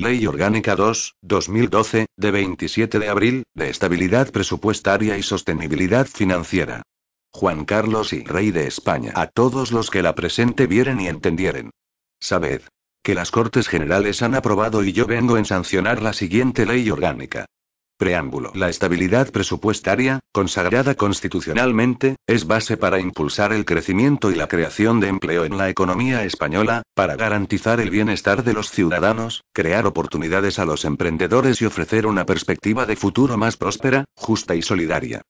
Ley Orgánica 2, 2012, de 27 de abril, de Estabilidad Presupuestaria y Sostenibilidad Financiera. Juan Carlos y Rey de España. A todos los que la presente vieren y entendieren. Sabed. Que las Cortes Generales han aprobado y yo vengo en sancionar la siguiente ley orgánica. Preámbulo. La estabilidad presupuestaria, consagrada constitucionalmente, es base para impulsar el crecimiento y la creación de empleo en la economía española, para garantizar el bienestar de los ciudadanos, crear oportunidades a los emprendedores y ofrecer una perspectiva de futuro más próspera, justa y solidaria.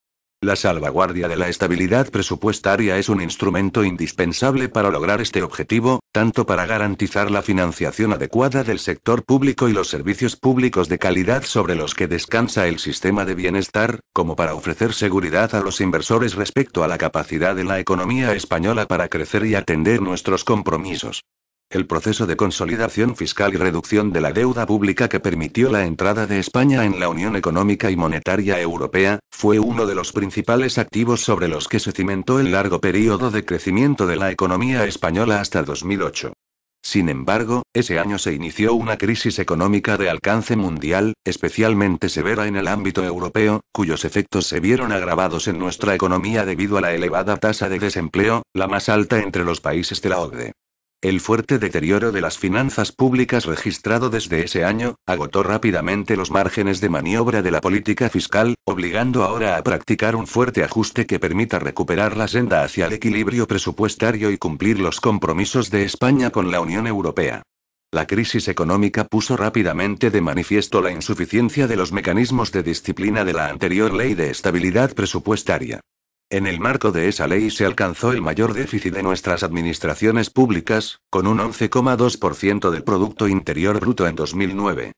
La salvaguardia de la estabilidad presupuestaria es un instrumento indispensable para lograr este objetivo, tanto para garantizar la financiación adecuada del sector público y los servicios públicos de calidad sobre los que descansa el sistema de bienestar, como para ofrecer seguridad a los inversores respecto a la capacidad de la economía española para crecer y atender nuestros compromisos el proceso de consolidación fiscal y reducción de la deuda pública que permitió la entrada de España en la Unión Económica y Monetaria Europea, fue uno de los principales activos sobre los que se cimentó el largo periodo de crecimiento de la economía española hasta 2008. Sin embargo, ese año se inició una crisis económica de alcance mundial, especialmente severa en el ámbito europeo, cuyos efectos se vieron agravados en nuestra economía debido a la elevada tasa de desempleo, la más alta entre los países de la OCDE. El fuerte deterioro de las finanzas públicas registrado desde ese año, agotó rápidamente los márgenes de maniobra de la política fiscal, obligando ahora a practicar un fuerte ajuste que permita recuperar la senda hacia el equilibrio presupuestario y cumplir los compromisos de España con la Unión Europea. La crisis económica puso rápidamente de manifiesto la insuficiencia de los mecanismos de disciplina de la anterior ley de estabilidad presupuestaria. En el marco de esa ley se alcanzó el mayor déficit de nuestras administraciones públicas, con un 11,2% del Producto Interior Bruto en 2009.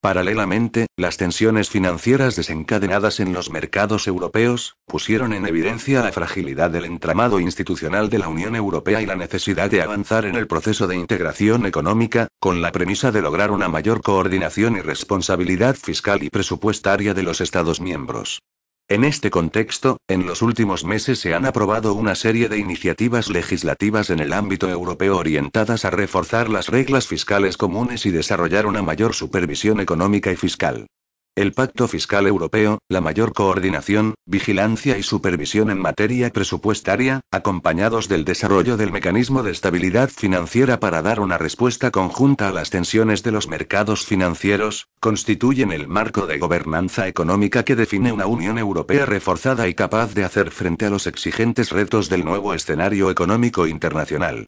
Paralelamente, las tensiones financieras desencadenadas en los mercados europeos pusieron en evidencia la fragilidad del entramado institucional de la Unión Europea y la necesidad de avanzar en el proceso de integración económica, con la premisa de lograr una mayor coordinación y responsabilidad fiscal y presupuestaria de los Estados miembros. En este contexto, en los últimos meses se han aprobado una serie de iniciativas legislativas en el ámbito europeo orientadas a reforzar las reglas fiscales comunes y desarrollar una mayor supervisión económica y fiscal el Pacto Fiscal Europeo, la mayor coordinación, vigilancia y supervisión en materia presupuestaria, acompañados del desarrollo del mecanismo de estabilidad financiera para dar una respuesta conjunta a las tensiones de los mercados financieros, constituyen el marco de gobernanza económica que define una Unión Europea reforzada y capaz de hacer frente a los exigentes retos del nuevo escenario económico internacional.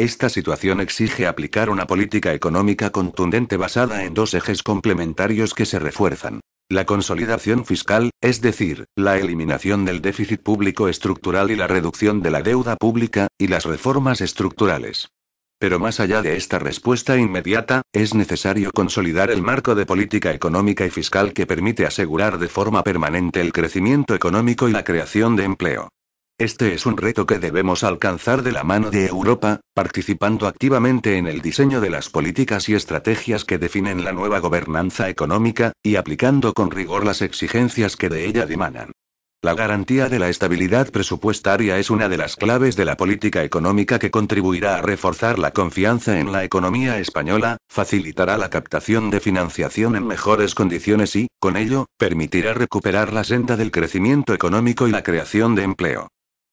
Esta situación exige aplicar una política económica contundente basada en dos ejes complementarios que se refuerzan. La consolidación fiscal, es decir, la eliminación del déficit público estructural y la reducción de la deuda pública, y las reformas estructurales. Pero más allá de esta respuesta inmediata, es necesario consolidar el marco de política económica y fiscal que permite asegurar de forma permanente el crecimiento económico y la creación de empleo. Este es un reto que debemos alcanzar de la mano de Europa, participando activamente en el diseño de las políticas y estrategias que definen la nueva gobernanza económica, y aplicando con rigor las exigencias que de ella dimanan. La garantía de la estabilidad presupuestaria es una de las claves de la política económica que contribuirá a reforzar la confianza en la economía española, facilitará la captación de financiación en mejores condiciones y, con ello, permitirá recuperar la senda del crecimiento económico y la creación de empleo.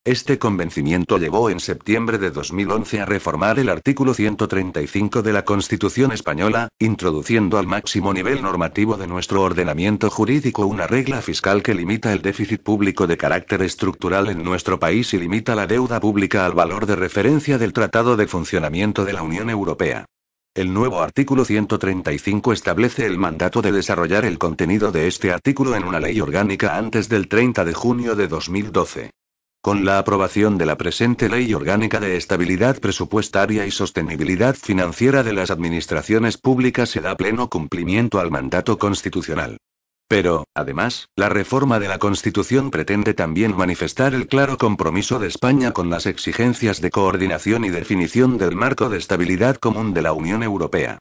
Este convencimiento llevó en septiembre de 2011 a reformar el artículo 135 de la Constitución española, introduciendo al máximo nivel normativo de nuestro ordenamiento jurídico una regla fiscal que limita el déficit público de carácter estructural en nuestro país y limita la deuda pública al valor de referencia del Tratado de Funcionamiento de la Unión Europea. El nuevo artículo 135 establece el mandato de desarrollar el contenido de este artículo en una ley orgánica antes del 30 de junio de 2012. Con la aprobación de la presente Ley Orgánica de Estabilidad Presupuestaria y Sostenibilidad Financiera de las Administraciones Públicas se da pleno cumplimiento al mandato constitucional. Pero, además, la reforma de la Constitución pretende también manifestar el claro compromiso de España con las exigencias de coordinación y definición del marco de estabilidad común de la Unión Europea.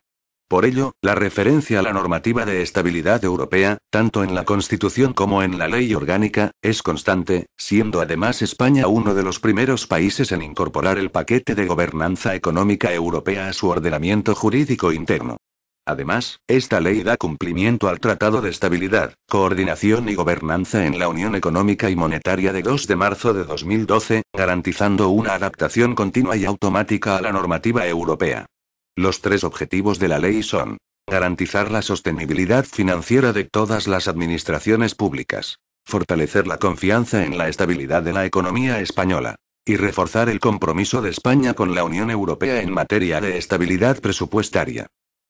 Por ello, la referencia a la normativa de estabilidad europea, tanto en la Constitución como en la ley orgánica, es constante, siendo además España uno de los primeros países en incorporar el paquete de gobernanza económica europea a su ordenamiento jurídico interno. Además, esta ley da cumplimiento al Tratado de Estabilidad, Coordinación y Gobernanza en la Unión Económica y Monetaria de 2 de marzo de 2012, garantizando una adaptación continua y automática a la normativa europea. Los tres objetivos de la ley son garantizar la sostenibilidad financiera de todas las administraciones públicas, fortalecer la confianza en la estabilidad de la economía española y reforzar el compromiso de España con la Unión Europea en materia de estabilidad presupuestaria.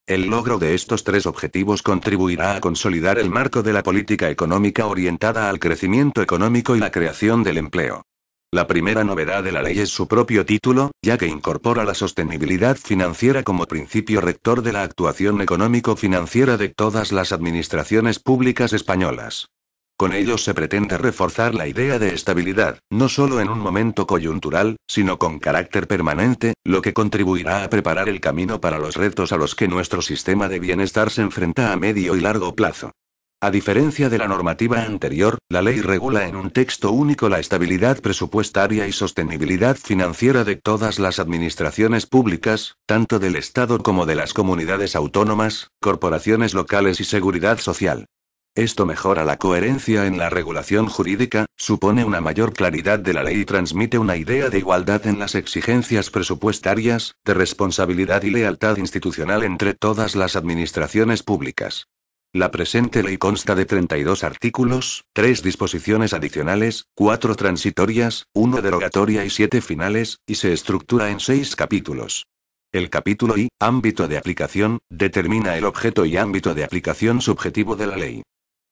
El logro de estos tres objetivos contribuirá a consolidar el marco de la política económica orientada al crecimiento económico y la creación del empleo. La primera novedad de la ley es su propio título, ya que incorpora la sostenibilidad financiera como principio rector de la actuación económico-financiera de todas las administraciones públicas españolas. Con ello se pretende reforzar la idea de estabilidad, no solo en un momento coyuntural, sino con carácter permanente, lo que contribuirá a preparar el camino para los retos a los que nuestro sistema de bienestar se enfrenta a medio y largo plazo. A diferencia de la normativa anterior, la ley regula en un texto único la estabilidad presupuestaria y sostenibilidad financiera de todas las administraciones públicas, tanto del Estado como de las comunidades autónomas, corporaciones locales y seguridad social. Esto mejora la coherencia en la regulación jurídica, supone una mayor claridad de la ley y transmite una idea de igualdad en las exigencias presupuestarias, de responsabilidad y lealtad institucional entre todas las administraciones públicas. La presente ley consta de 32 artículos, 3 disposiciones adicionales, 4 transitorias, 1 derogatoria y 7 finales, y se estructura en 6 capítulos. El capítulo I, ámbito de aplicación, determina el objeto y ámbito de aplicación subjetivo de la ley.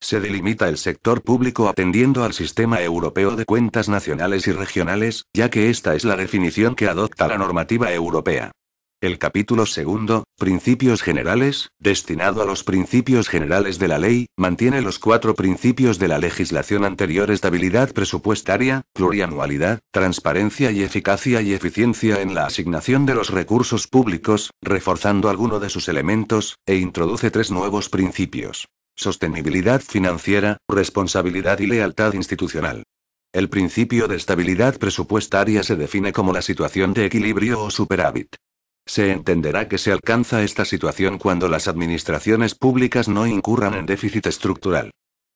Se delimita el sector público atendiendo al sistema europeo de cuentas nacionales y regionales, ya que esta es la definición que adopta la normativa europea. El capítulo segundo, Principios Generales, destinado a los principios generales de la ley, mantiene los cuatro principios de la legislación anterior estabilidad presupuestaria, plurianualidad, transparencia y eficacia y eficiencia en la asignación de los recursos públicos, reforzando alguno de sus elementos, e introduce tres nuevos principios. Sostenibilidad financiera, responsabilidad y lealtad institucional. El principio de estabilidad presupuestaria se define como la situación de equilibrio o superávit. Se entenderá que se alcanza esta situación cuando las administraciones públicas no incurran en déficit estructural.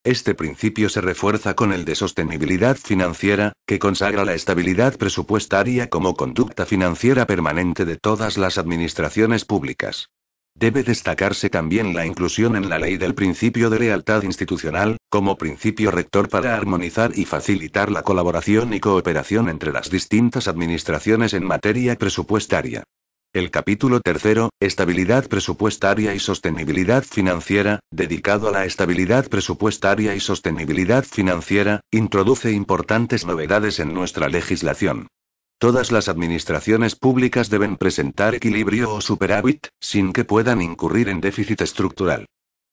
Este principio se refuerza con el de sostenibilidad financiera, que consagra la estabilidad presupuestaria como conducta financiera permanente de todas las administraciones públicas. Debe destacarse también la inclusión en la ley del principio de lealtad institucional, como principio rector para armonizar y facilitar la colaboración y cooperación entre las distintas administraciones en materia presupuestaria. El capítulo tercero, Estabilidad presupuestaria y sostenibilidad financiera, dedicado a la estabilidad presupuestaria y sostenibilidad financiera, introduce importantes novedades en nuestra legislación. Todas las administraciones públicas deben presentar equilibrio o superávit, sin que puedan incurrir en déficit estructural.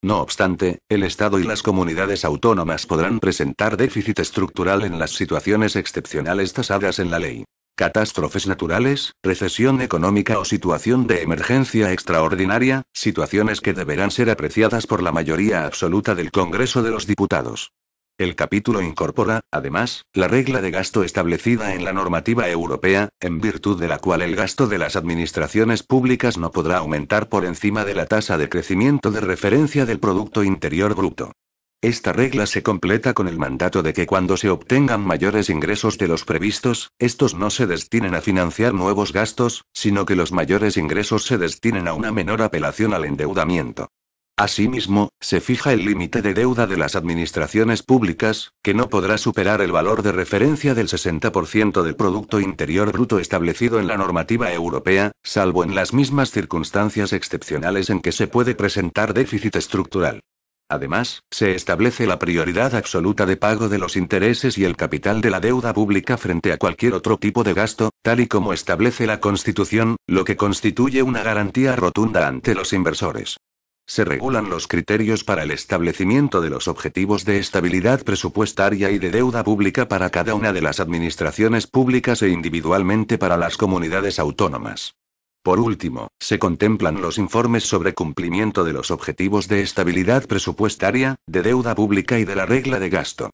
No obstante, el Estado y las comunidades autónomas podrán presentar déficit estructural en las situaciones excepcionales tasadas en la ley. Catástrofes naturales, recesión económica o situación de emergencia extraordinaria, situaciones que deberán ser apreciadas por la mayoría absoluta del Congreso de los Diputados. El capítulo incorpora, además, la regla de gasto establecida en la normativa europea, en virtud de la cual el gasto de las administraciones públicas no podrá aumentar por encima de la tasa de crecimiento de referencia del Producto Interior Bruto. Esta regla se completa con el mandato de que cuando se obtengan mayores ingresos de los previstos, estos no se destinen a financiar nuevos gastos, sino que los mayores ingresos se destinen a una menor apelación al endeudamiento. Asimismo, se fija el límite de deuda de las administraciones públicas, que no podrá superar el valor de referencia del 60% del Producto Interior Bruto establecido en la normativa europea, salvo en las mismas circunstancias excepcionales en que se puede presentar déficit estructural. Además, se establece la prioridad absoluta de pago de los intereses y el capital de la deuda pública frente a cualquier otro tipo de gasto, tal y como establece la Constitución, lo que constituye una garantía rotunda ante los inversores. Se regulan los criterios para el establecimiento de los objetivos de estabilidad presupuestaria y de deuda pública para cada una de las administraciones públicas e individualmente para las comunidades autónomas. Por último, se contemplan los informes sobre cumplimiento de los objetivos de estabilidad presupuestaria, de deuda pública y de la regla de gasto.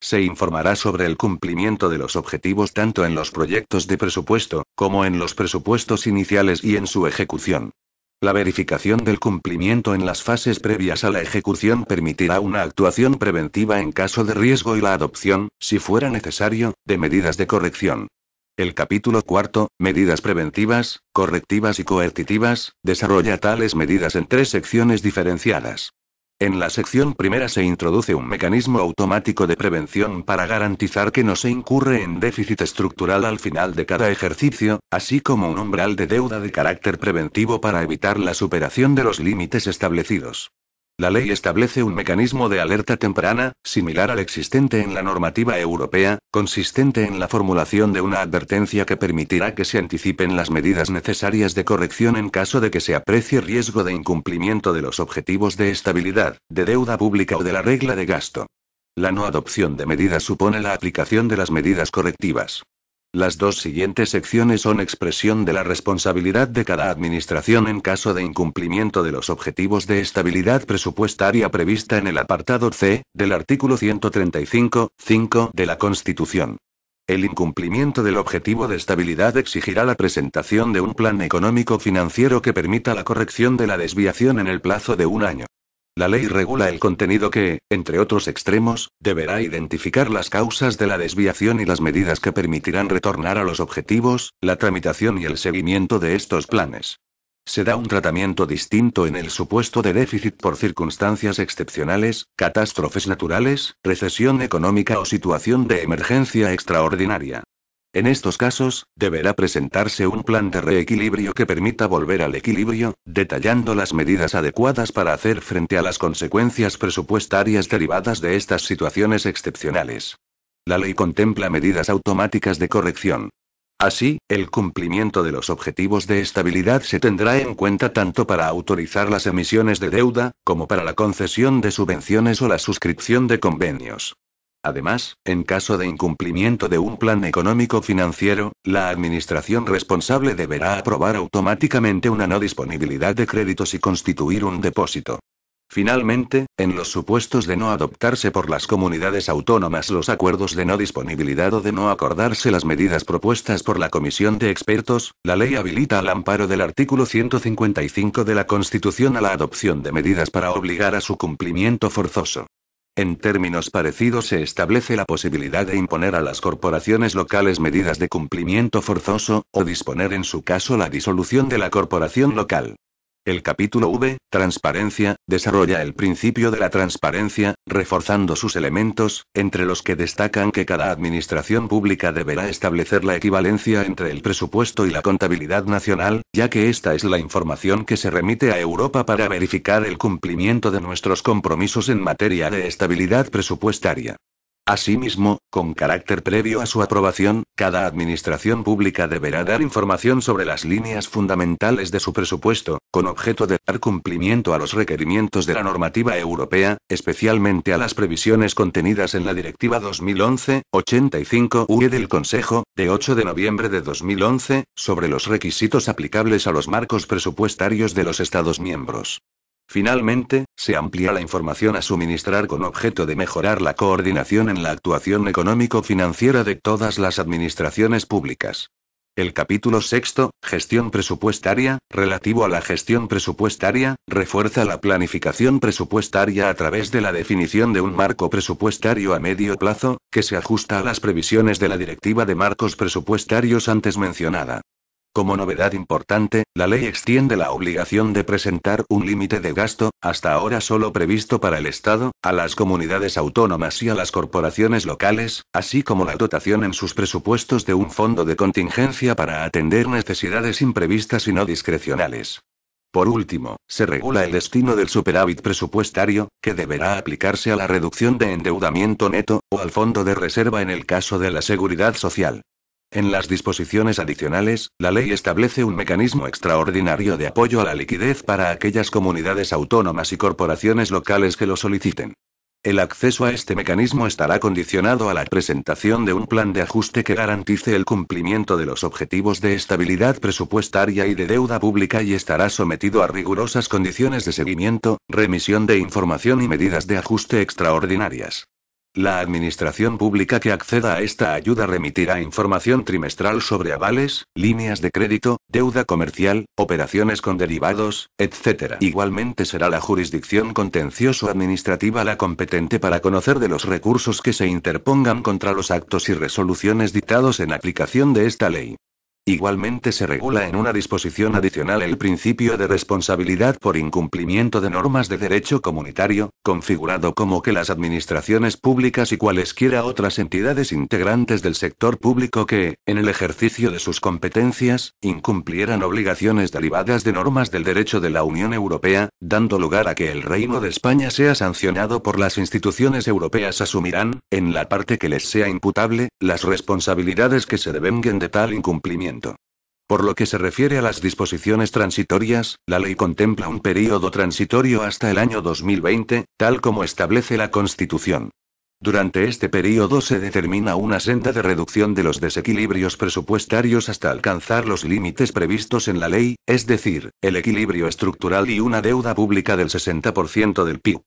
Se informará sobre el cumplimiento de los objetivos tanto en los proyectos de presupuesto, como en los presupuestos iniciales y en su ejecución. La verificación del cumplimiento en las fases previas a la ejecución permitirá una actuación preventiva en caso de riesgo y la adopción, si fuera necesario, de medidas de corrección. El capítulo cuarto, Medidas preventivas, correctivas y coercitivas, desarrolla tales medidas en tres secciones diferenciadas. En la sección primera se introduce un mecanismo automático de prevención para garantizar que no se incurre en déficit estructural al final de cada ejercicio, así como un umbral de deuda de carácter preventivo para evitar la superación de los límites establecidos. La ley establece un mecanismo de alerta temprana, similar al existente en la normativa europea, consistente en la formulación de una advertencia que permitirá que se anticipen las medidas necesarias de corrección en caso de que se aprecie riesgo de incumplimiento de los objetivos de estabilidad, de deuda pública o de la regla de gasto. La no adopción de medidas supone la aplicación de las medidas correctivas. Las dos siguientes secciones son expresión de la responsabilidad de cada administración en caso de incumplimiento de los objetivos de estabilidad presupuestaria prevista en el apartado C del artículo 135, 5 de la Constitución. El incumplimiento del objetivo de estabilidad exigirá la presentación de un plan económico financiero que permita la corrección de la desviación en el plazo de un año. La ley regula el contenido que, entre otros extremos, deberá identificar las causas de la desviación y las medidas que permitirán retornar a los objetivos, la tramitación y el seguimiento de estos planes. Se da un tratamiento distinto en el supuesto de déficit por circunstancias excepcionales, catástrofes naturales, recesión económica o situación de emergencia extraordinaria. En estos casos, deberá presentarse un plan de reequilibrio que permita volver al equilibrio, detallando las medidas adecuadas para hacer frente a las consecuencias presupuestarias derivadas de estas situaciones excepcionales. La ley contempla medidas automáticas de corrección. Así, el cumplimiento de los objetivos de estabilidad se tendrá en cuenta tanto para autorizar las emisiones de deuda, como para la concesión de subvenciones o la suscripción de convenios. Además, en caso de incumplimiento de un plan económico financiero, la administración responsable deberá aprobar automáticamente una no disponibilidad de créditos y constituir un depósito. Finalmente, en los supuestos de no adoptarse por las comunidades autónomas los acuerdos de no disponibilidad o de no acordarse las medidas propuestas por la Comisión de Expertos, la ley habilita al amparo del artículo 155 de la Constitución a la adopción de medidas para obligar a su cumplimiento forzoso. En términos parecidos se establece la posibilidad de imponer a las corporaciones locales medidas de cumplimiento forzoso, o disponer en su caso la disolución de la corporación local. El capítulo V, Transparencia, desarrolla el principio de la transparencia, reforzando sus elementos, entre los que destacan que cada administración pública deberá establecer la equivalencia entre el presupuesto y la contabilidad nacional, ya que esta es la información que se remite a Europa para verificar el cumplimiento de nuestros compromisos en materia de estabilidad presupuestaria. Asimismo, con carácter previo a su aprobación, cada administración pública deberá dar información sobre las líneas fundamentales de su presupuesto, con objeto de dar cumplimiento a los requerimientos de la normativa europea, especialmente a las previsiones contenidas en la Directiva 2011-85-UE e del Consejo, de 8 de noviembre de 2011, sobre los requisitos aplicables a los marcos presupuestarios de los Estados miembros. Finalmente, se amplía la información a suministrar con objeto de mejorar la coordinación en la actuación económico-financiera de todas las administraciones públicas. El capítulo sexto, Gestión presupuestaria, relativo a la gestión presupuestaria, refuerza la planificación presupuestaria a través de la definición de un marco presupuestario a medio plazo, que se ajusta a las previsiones de la Directiva de Marcos Presupuestarios antes mencionada. Como novedad importante, la ley extiende la obligación de presentar un límite de gasto, hasta ahora solo previsto para el Estado, a las comunidades autónomas y a las corporaciones locales, así como la dotación en sus presupuestos de un fondo de contingencia para atender necesidades imprevistas y no discrecionales. Por último, se regula el destino del superávit presupuestario, que deberá aplicarse a la reducción de endeudamiento neto, o al fondo de reserva en el caso de la seguridad social. En las disposiciones adicionales, la ley establece un mecanismo extraordinario de apoyo a la liquidez para aquellas comunidades autónomas y corporaciones locales que lo soliciten. El acceso a este mecanismo estará condicionado a la presentación de un plan de ajuste que garantice el cumplimiento de los objetivos de estabilidad presupuestaria y de deuda pública y estará sometido a rigurosas condiciones de seguimiento, remisión de información y medidas de ajuste extraordinarias. La administración pública que acceda a esta ayuda remitirá información trimestral sobre avales, líneas de crédito, deuda comercial, operaciones con derivados, etc. Igualmente será la jurisdicción contencioso-administrativa la competente para conocer de los recursos que se interpongan contra los actos y resoluciones dictados en aplicación de esta ley. Igualmente se regula en una disposición adicional el principio de responsabilidad por incumplimiento de normas de derecho comunitario, configurado como que las administraciones públicas y cualesquiera otras entidades integrantes del sector público que, en el ejercicio de sus competencias, incumplieran obligaciones derivadas de normas del derecho de la Unión Europea, dando lugar a que el Reino de España sea sancionado por las instituciones europeas asumirán, en la parte que les sea imputable, las responsabilidades que se devenguen de tal incumplimiento. Por lo que se refiere a las disposiciones transitorias, la ley contempla un período transitorio hasta el año 2020, tal como establece la Constitución. Durante este periodo se determina una senda de reducción de los desequilibrios presupuestarios hasta alcanzar los límites previstos en la ley, es decir, el equilibrio estructural y una deuda pública del 60% del PIB.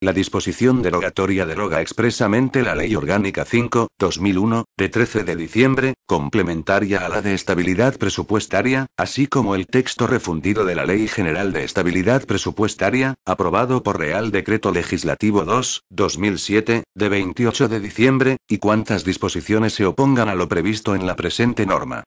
La disposición derogatoria deroga expresamente la Ley Orgánica 5, 2001, de 13 de diciembre, complementaria a la de Estabilidad Presupuestaria, así como el texto refundido de la Ley General de Estabilidad Presupuestaria, aprobado por Real Decreto Legislativo 2, 2007, de 28 de diciembre, y cuantas disposiciones se opongan a lo previsto en la presente norma.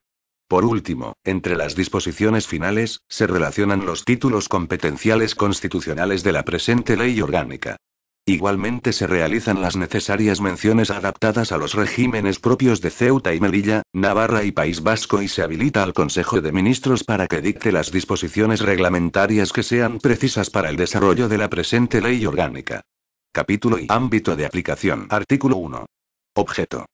Por último, entre las disposiciones finales, se relacionan los títulos competenciales constitucionales de la presente ley orgánica. Igualmente se realizan las necesarias menciones adaptadas a los regímenes propios de Ceuta y Melilla, Navarra y País Vasco y se habilita al Consejo de Ministros para que dicte las disposiciones reglamentarias que sean precisas para el desarrollo de la presente ley orgánica. Capítulo y ámbito de aplicación. Artículo 1. Objeto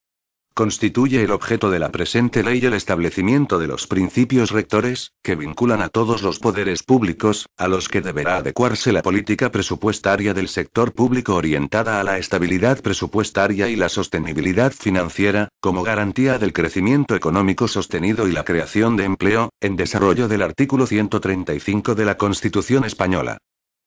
constituye el objeto de la presente ley el establecimiento de los principios rectores, que vinculan a todos los poderes públicos, a los que deberá adecuarse la política presupuestaria del sector público orientada a la estabilidad presupuestaria y la sostenibilidad financiera, como garantía del crecimiento económico sostenido y la creación de empleo, en desarrollo del artículo 135 de la Constitución española.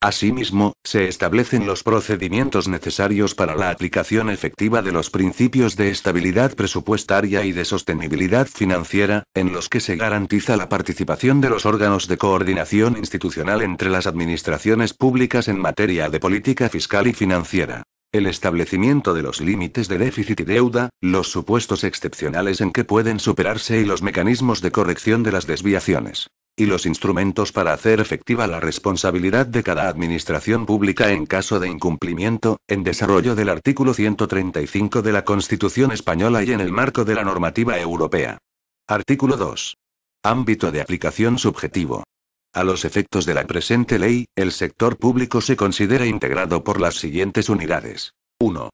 Asimismo, se establecen los procedimientos necesarios para la aplicación efectiva de los principios de estabilidad presupuestaria y de sostenibilidad financiera, en los que se garantiza la participación de los órganos de coordinación institucional entre las administraciones públicas en materia de política fiscal y financiera. El establecimiento de los límites de déficit y deuda, los supuestos excepcionales en que pueden superarse y los mecanismos de corrección de las desviaciones. Y los instrumentos para hacer efectiva la responsabilidad de cada administración pública en caso de incumplimiento, en desarrollo del artículo 135 de la Constitución española y en el marco de la normativa europea. Artículo 2. Ámbito de aplicación subjetivo. A los efectos de la presente ley, el sector público se considera integrado por las siguientes unidades. 1.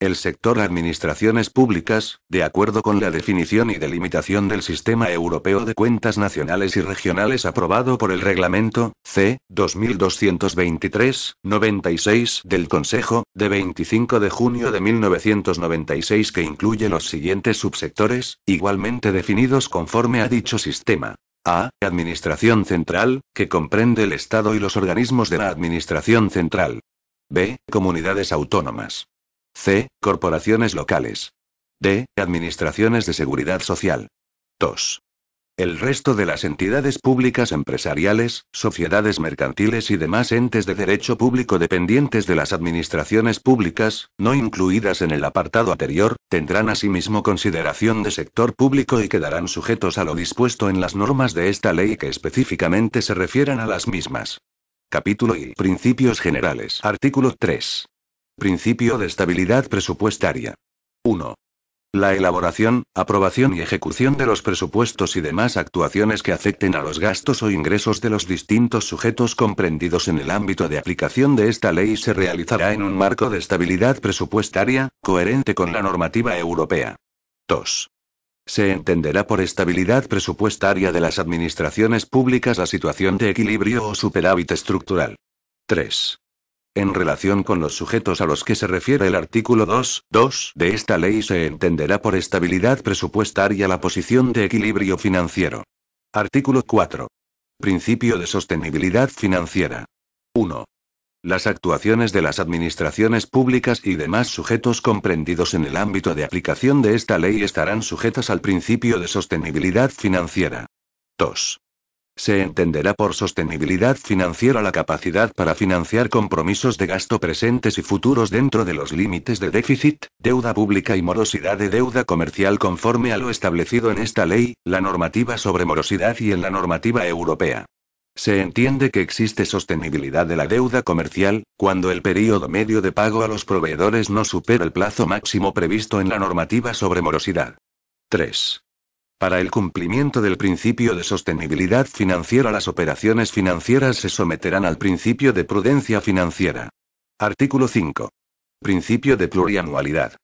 El sector administraciones públicas, de acuerdo con la definición y delimitación del Sistema Europeo de Cuentas Nacionales y Regionales aprobado por el Reglamento C 2223-96 del Consejo, de 25 de junio de 1996 que incluye los siguientes subsectores, igualmente definidos conforme a dicho sistema. A. Administración Central, que comprende el Estado y los organismos de la Administración Central. B. Comunidades autónomas. C. Corporaciones locales. D. Administraciones de Seguridad Social. 2. El resto de las entidades públicas empresariales, sociedades mercantiles y demás entes de derecho público dependientes de las administraciones públicas, no incluidas en el apartado anterior, tendrán asimismo consideración de sector público y quedarán sujetos a lo dispuesto en las normas de esta ley que específicamente se refieran a las mismas. Capítulo y Principios Generales. Artículo 3. Principio de estabilidad presupuestaria. 1. La elaboración, aprobación y ejecución de los presupuestos y demás actuaciones que afecten a los gastos o ingresos de los distintos sujetos comprendidos en el ámbito de aplicación de esta ley se realizará en un marco de estabilidad presupuestaria, coherente con la normativa europea. 2. Se entenderá por estabilidad presupuestaria de las administraciones públicas la situación de equilibrio o superávit estructural. 3. En relación con los sujetos a los que se refiere el artículo 2.2 de esta ley se entenderá por estabilidad presupuestaria la posición de equilibrio financiero. Artículo 4. Principio de sostenibilidad financiera. 1. Las actuaciones de las administraciones públicas y demás sujetos comprendidos en el ámbito de aplicación de esta ley estarán sujetas al principio de sostenibilidad financiera. 2. Se entenderá por sostenibilidad financiera la capacidad para financiar compromisos de gasto presentes y futuros dentro de los límites de déficit, deuda pública y morosidad de deuda comercial conforme a lo establecido en esta ley, la normativa sobre morosidad y en la normativa europea. Se entiende que existe sostenibilidad de la deuda comercial, cuando el período medio de pago a los proveedores no supera el plazo máximo previsto en la normativa sobre morosidad. 3. Para el cumplimiento del principio de sostenibilidad financiera las operaciones financieras se someterán al principio de prudencia financiera. Artículo 5. Principio de plurianualidad.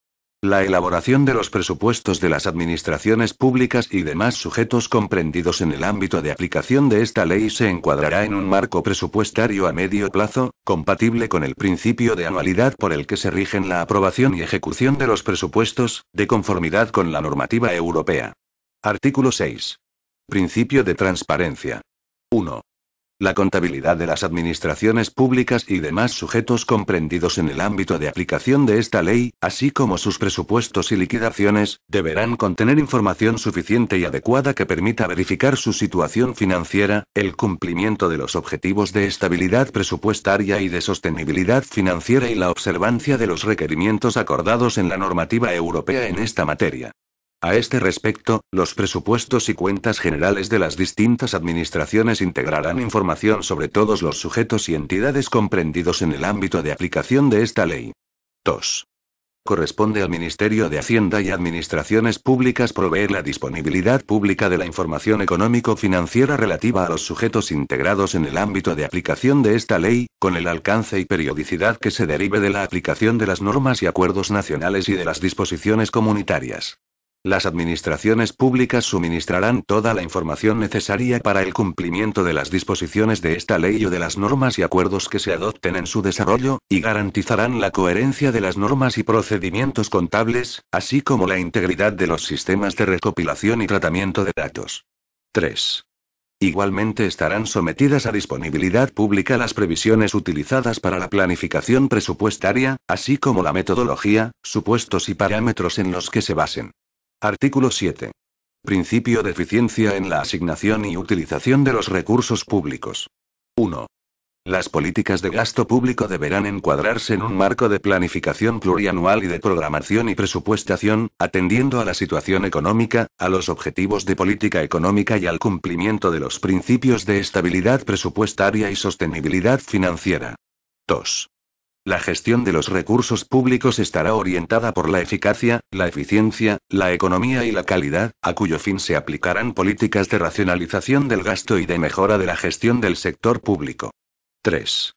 La elaboración de los presupuestos de las administraciones públicas y demás sujetos comprendidos en el ámbito de aplicación de esta ley se encuadrará en un marco presupuestario a medio plazo, compatible con el principio de anualidad por el que se rigen la aprobación y ejecución de los presupuestos, de conformidad con la normativa europea. Artículo 6. Principio de transparencia. 1. La contabilidad de las administraciones públicas y demás sujetos comprendidos en el ámbito de aplicación de esta ley, así como sus presupuestos y liquidaciones, deberán contener información suficiente y adecuada que permita verificar su situación financiera, el cumplimiento de los objetivos de estabilidad presupuestaria y de sostenibilidad financiera y la observancia de los requerimientos acordados en la normativa europea en esta materia. A este respecto, los presupuestos y cuentas generales de las distintas administraciones integrarán información sobre todos los sujetos y entidades comprendidos en el ámbito de aplicación de esta ley. 2. Corresponde al Ministerio de Hacienda y Administraciones Públicas proveer la disponibilidad pública de la información económico-financiera relativa a los sujetos integrados en el ámbito de aplicación de esta ley, con el alcance y periodicidad que se derive de la aplicación de las normas y acuerdos nacionales y de las disposiciones comunitarias. Las administraciones públicas suministrarán toda la información necesaria para el cumplimiento de las disposiciones de esta ley o de las normas y acuerdos que se adopten en su desarrollo, y garantizarán la coherencia de las normas y procedimientos contables, así como la integridad de los sistemas de recopilación y tratamiento de datos. 3. Igualmente estarán sometidas a disponibilidad pública las previsiones utilizadas para la planificación presupuestaria, así como la metodología, supuestos y parámetros en los que se basen. Artículo 7. Principio de eficiencia en la asignación y utilización de los recursos públicos. 1. Las políticas de gasto público deberán encuadrarse en un marco de planificación plurianual y de programación y presupuestación, atendiendo a la situación económica, a los objetivos de política económica y al cumplimiento de los principios de estabilidad presupuestaria y sostenibilidad financiera. 2. La gestión de los recursos públicos estará orientada por la eficacia, la eficiencia, la economía y la calidad, a cuyo fin se aplicarán políticas de racionalización del gasto y de mejora de la gestión del sector público. 3.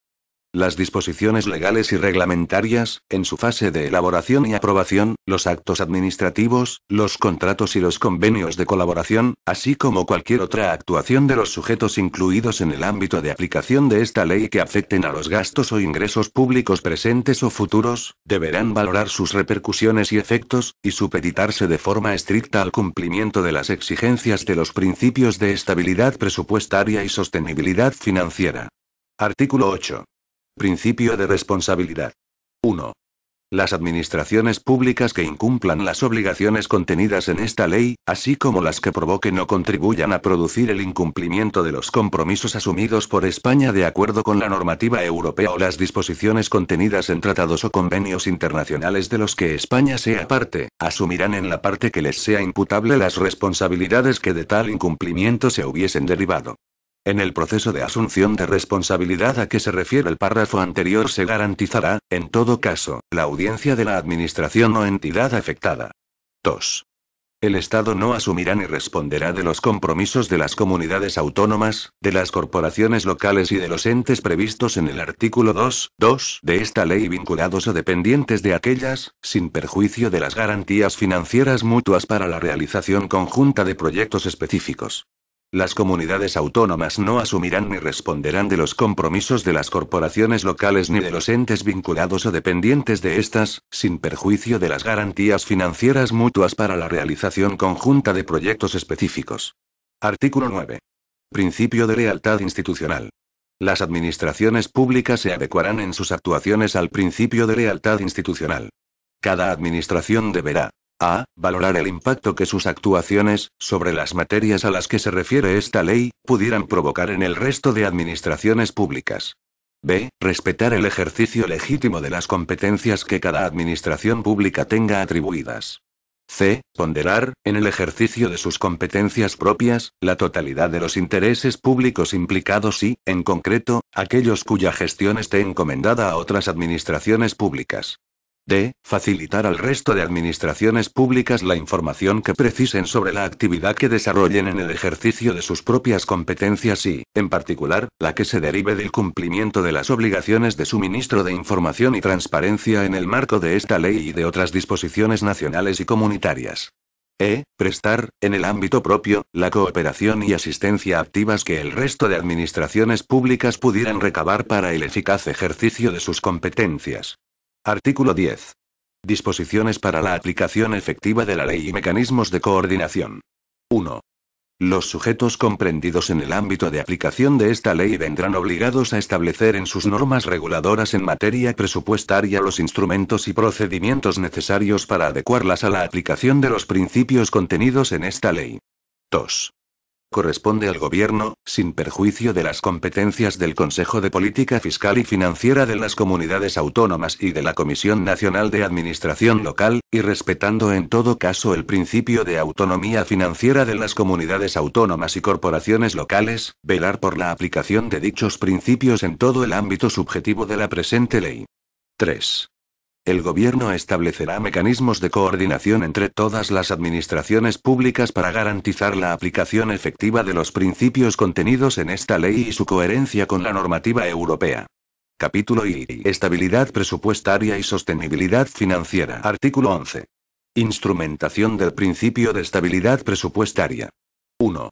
Las disposiciones legales y reglamentarias, en su fase de elaboración y aprobación, los actos administrativos, los contratos y los convenios de colaboración, así como cualquier otra actuación de los sujetos incluidos en el ámbito de aplicación de esta ley que afecten a los gastos o ingresos públicos presentes o futuros, deberán valorar sus repercusiones y efectos, y supeditarse de forma estricta al cumplimiento de las exigencias de los principios de estabilidad presupuestaria y sostenibilidad financiera. Artículo 8. Principio de responsabilidad. 1. Las administraciones públicas que incumplan las obligaciones contenidas en esta ley, así como las que provoquen o contribuyan a producir el incumplimiento de los compromisos asumidos por España de acuerdo con la normativa europea o las disposiciones contenidas en tratados o convenios internacionales de los que España sea parte, asumirán en la parte que les sea imputable las responsabilidades que de tal incumplimiento se hubiesen derivado. En el proceso de asunción de responsabilidad a que se refiere el párrafo anterior se garantizará, en todo caso, la audiencia de la administración o entidad afectada. 2. El Estado no asumirá ni responderá de los compromisos de las comunidades autónomas, de las corporaciones locales y de los entes previstos en el artículo 22 de esta ley vinculados o dependientes de aquellas, sin perjuicio de las garantías financieras mutuas para la realización conjunta de proyectos específicos. Las comunidades autónomas no asumirán ni responderán de los compromisos de las corporaciones locales ni de los entes vinculados o dependientes de estas, sin perjuicio de las garantías financieras mutuas para la realización conjunta de proyectos específicos. Artículo 9. Principio de lealtad institucional. Las administraciones públicas se adecuarán en sus actuaciones al principio de lealtad institucional. Cada administración deberá, a. Valorar el impacto que sus actuaciones, sobre las materias a las que se refiere esta ley, pudieran provocar en el resto de administraciones públicas. B. Respetar el ejercicio legítimo de las competencias que cada administración pública tenga atribuidas. C. Ponderar, en el ejercicio de sus competencias propias, la totalidad de los intereses públicos implicados y, en concreto, aquellos cuya gestión esté encomendada a otras administraciones públicas. D. Facilitar al resto de administraciones públicas la información que precisen sobre la actividad que desarrollen en el ejercicio de sus propias competencias y, en particular, la que se derive del cumplimiento de las obligaciones de suministro de información y transparencia en el marco de esta ley y de otras disposiciones nacionales y comunitarias. E. Prestar, en el ámbito propio, la cooperación y asistencia activas que el resto de administraciones públicas pudieran recabar para el eficaz ejercicio de sus competencias. Artículo 10. Disposiciones para la aplicación efectiva de la ley y mecanismos de coordinación. 1. Los sujetos comprendidos en el ámbito de aplicación de esta ley vendrán obligados a establecer en sus normas reguladoras en materia presupuestaria los instrumentos y procedimientos necesarios para adecuarlas a la aplicación de los principios contenidos en esta ley. 2 corresponde al Gobierno, sin perjuicio de las competencias del Consejo de Política Fiscal y Financiera de las Comunidades Autónomas y de la Comisión Nacional de Administración Local, y respetando en todo caso el principio de autonomía financiera de las comunidades autónomas y corporaciones locales, velar por la aplicación de dichos principios en todo el ámbito subjetivo de la presente ley. 3. El gobierno establecerá mecanismos de coordinación entre todas las administraciones públicas para garantizar la aplicación efectiva de los principios contenidos en esta ley y su coherencia con la normativa europea. Capítulo I. Estabilidad presupuestaria y sostenibilidad financiera. Artículo 11. Instrumentación del principio de estabilidad presupuestaria. 1.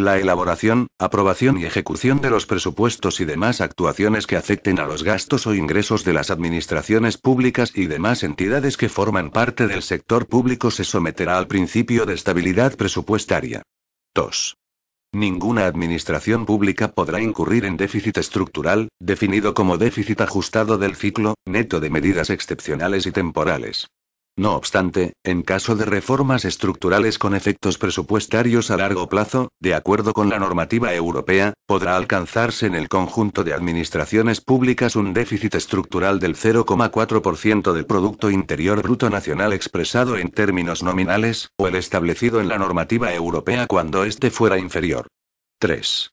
La elaboración, aprobación y ejecución de los presupuestos y demás actuaciones que afecten a los gastos o ingresos de las administraciones públicas y demás entidades que forman parte del sector público se someterá al principio de estabilidad presupuestaria. 2. Ninguna administración pública podrá incurrir en déficit estructural, definido como déficit ajustado del ciclo, neto de medidas excepcionales y temporales. No obstante, en caso de reformas estructurales con efectos presupuestarios a largo plazo, de acuerdo con la normativa europea, podrá alcanzarse en el conjunto de administraciones públicas un déficit estructural del 0,4% del Producto Interior Bruto Nacional expresado en términos nominales, o el establecido en la normativa europea cuando éste fuera inferior. 3.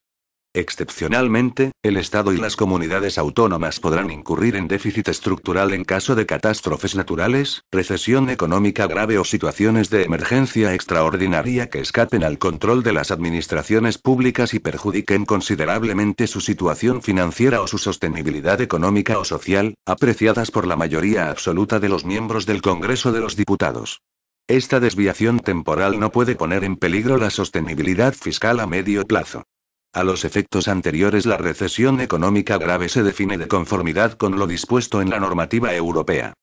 Excepcionalmente, el Estado y las comunidades autónomas podrán incurrir en déficit estructural en caso de catástrofes naturales, recesión económica grave o situaciones de emergencia extraordinaria que escapen al control de las administraciones públicas y perjudiquen considerablemente su situación financiera o su sostenibilidad económica o social, apreciadas por la mayoría absoluta de los miembros del Congreso de los Diputados. Esta desviación temporal no puede poner en peligro la sostenibilidad fiscal a medio plazo. A los efectos anteriores la recesión económica grave se define de conformidad con lo dispuesto en la normativa europea.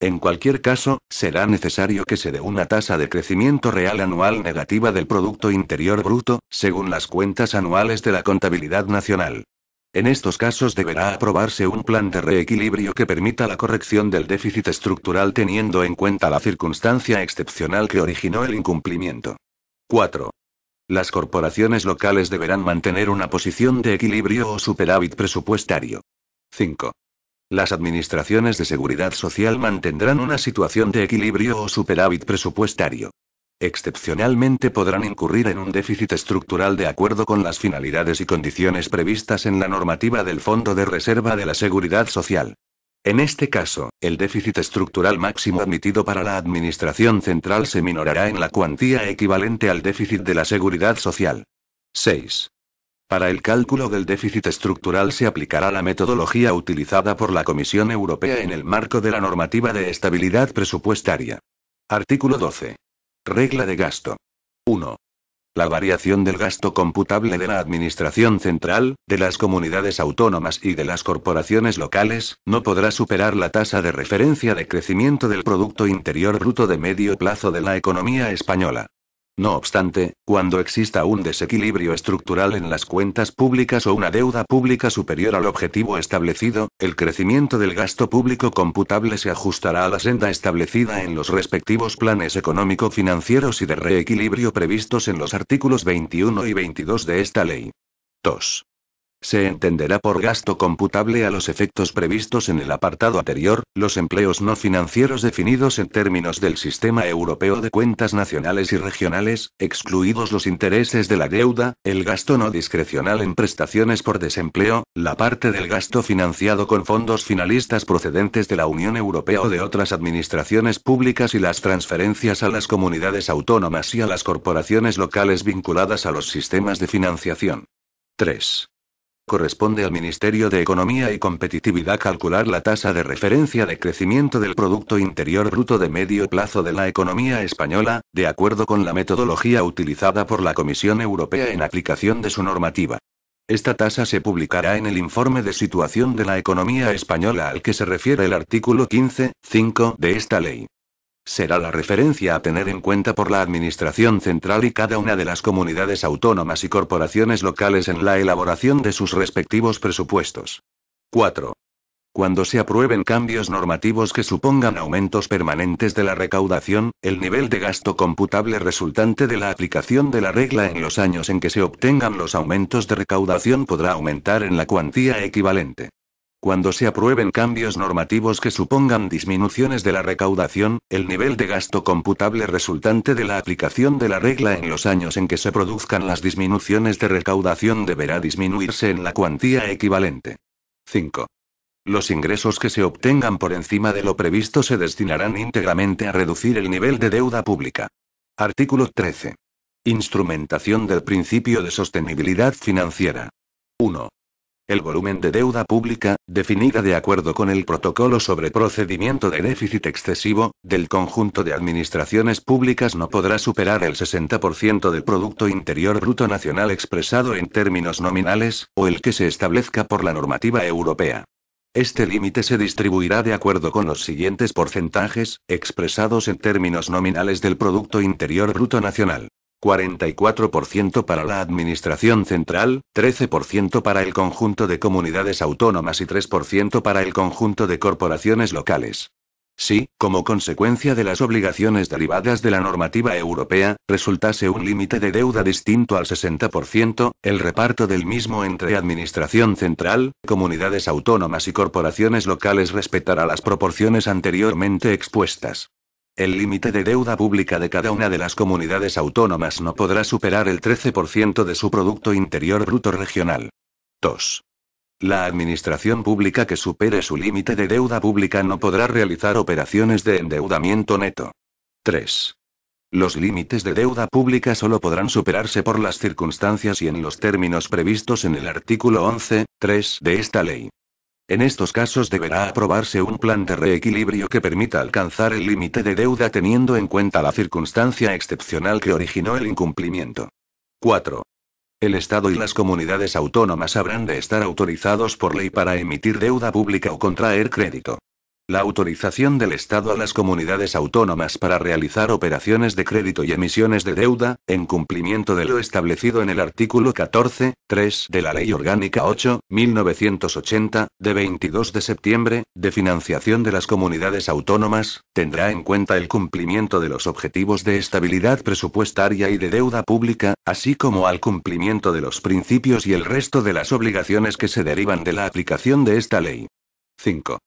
En cualquier caso, será necesario que se dé una tasa de crecimiento real anual negativa del Producto Interior Bruto, según las cuentas anuales de la contabilidad nacional. En estos casos deberá aprobarse un plan de reequilibrio que permita la corrección del déficit estructural teniendo en cuenta la circunstancia excepcional que originó el incumplimiento. 4. Las corporaciones locales deberán mantener una posición de equilibrio o superávit presupuestario. 5. Las administraciones de seguridad social mantendrán una situación de equilibrio o superávit presupuestario. Excepcionalmente podrán incurrir en un déficit estructural de acuerdo con las finalidades y condiciones previstas en la normativa del Fondo de Reserva de la Seguridad Social. En este caso, el déficit estructural máximo admitido para la Administración Central se minorará en la cuantía equivalente al déficit de la Seguridad Social. 6. Para el cálculo del déficit estructural se aplicará la metodología utilizada por la Comisión Europea en el marco de la normativa de estabilidad presupuestaria. Artículo 12. Regla de gasto. 1. La variación del gasto computable de la Administración Central, de las comunidades autónomas y de las corporaciones locales, no podrá superar la tasa de referencia de crecimiento del Producto Interior Bruto de medio plazo de la economía española. No obstante, cuando exista un desequilibrio estructural en las cuentas públicas o una deuda pública superior al objetivo establecido, el crecimiento del gasto público computable se ajustará a la senda establecida en los respectivos planes económico-financieros y de reequilibrio previstos en los artículos 21 y 22 de esta ley. 2. Se entenderá por gasto computable a los efectos previstos en el apartado anterior, los empleos no financieros definidos en términos del Sistema Europeo de Cuentas Nacionales y Regionales, excluidos los intereses de la deuda, el gasto no discrecional en prestaciones por desempleo, la parte del gasto financiado con fondos finalistas procedentes de la Unión Europea o de otras administraciones públicas y las transferencias a las comunidades autónomas y a las corporaciones locales vinculadas a los sistemas de financiación. 3 corresponde al Ministerio de Economía y Competitividad calcular la tasa de referencia de crecimiento del Producto Interior Bruto de medio plazo de la economía española, de acuerdo con la metodología utilizada por la Comisión Europea en aplicación de su normativa. Esta tasa se publicará en el informe de situación de la economía española al que se refiere el artículo 15.5 de esta ley será la referencia a tener en cuenta por la Administración Central y cada una de las comunidades autónomas y corporaciones locales en la elaboración de sus respectivos presupuestos. 4. Cuando se aprueben cambios normativos que supongan aumentos permanentes de la recaudación, el nivel de gasto computable resultante de la aplicación de la regla en los años en que se obtengan los aumentos de recaudación podrá aumentar en la cuantía equivalente. Cuando se aprueben cambios normativos que supongan disminuciones de la recaudación, el nivel de gasto computable resultante de la aplicación de la regla en los años en que se produzcan las disminuciones de recaudación deberá disminuirse en la cuantía equivalente. 5. Los ingresos que se obtengan por encima de lo previsto se destinarán íntegramente a reducir el nivel de deuda pública. Artículo 13. Instrumentación del principio de sostenibilidad financiera. 1. El volumen de deuda pública, definida de acuerdo con el protocolo sobre procedimiento de déficit excesivo, del conjunto de administraciones públicas no podrá superar el 60% del Producto Interior Bruto Nacional expresado en términos nominales, o el que se establezca por la normativa europea. Este límite se distribuirá de acuerdo con los siguientes porcentajes, expresados en términos nominales del Producto Interior Bruto Nacional. 44% para la Administración Central, 13% para el conjunto de comunidades autónomas y 3% para el conjunto de corporaciones locales. Si, como consecuencia de las obligaciones derivadas de la normativa europea, resultase un límite de deuda distinto al 60%, el reparto del mismo entre Administración Central, comunidades autónomas y corporaciones locales respetará las proporciones anteriormente expuestas. El límite de deuda pública de cada una de las comunidades autónomas no podrá superar el 13% de su Producto Interior Bruto Regional. 2. La administración pública que supere su límite de deuda pública no podrá realizar operaciones de endeudamiento neto. 3. Los límites de deuda pública solo podrán superarse por las circunstancias y en los términos previstos en el artículo 11.3 de esta ley. En estos casos deberá aprobarse un plan de reequilibrio que permita alcanzar el límite de deuda teniendo en cuenta la circunstancia excepcional que originó el incumplimiento. 4. El Estado y las comunidades autónomas habrán de estar autorizados por ley para emitir deuda pública o contraer crédito. La autorización del Estado a las comunidades autónomas para realizar operaciones de crédito y emisiones de deuda, en cumplimiento de lo establecido en el artículo 14, 3 de la Ley Orgánica 8, 1980, de 22 de septiembre, de financiación de las comunidades autónomas, tendrá en cuenta el cumplimiento de los objetivos de estabilidad presupuestaria y de deuda pública, así como al cumplimiento de los principios y el resto de las obligaciones que se derivan de la aplicación de esta ley. 5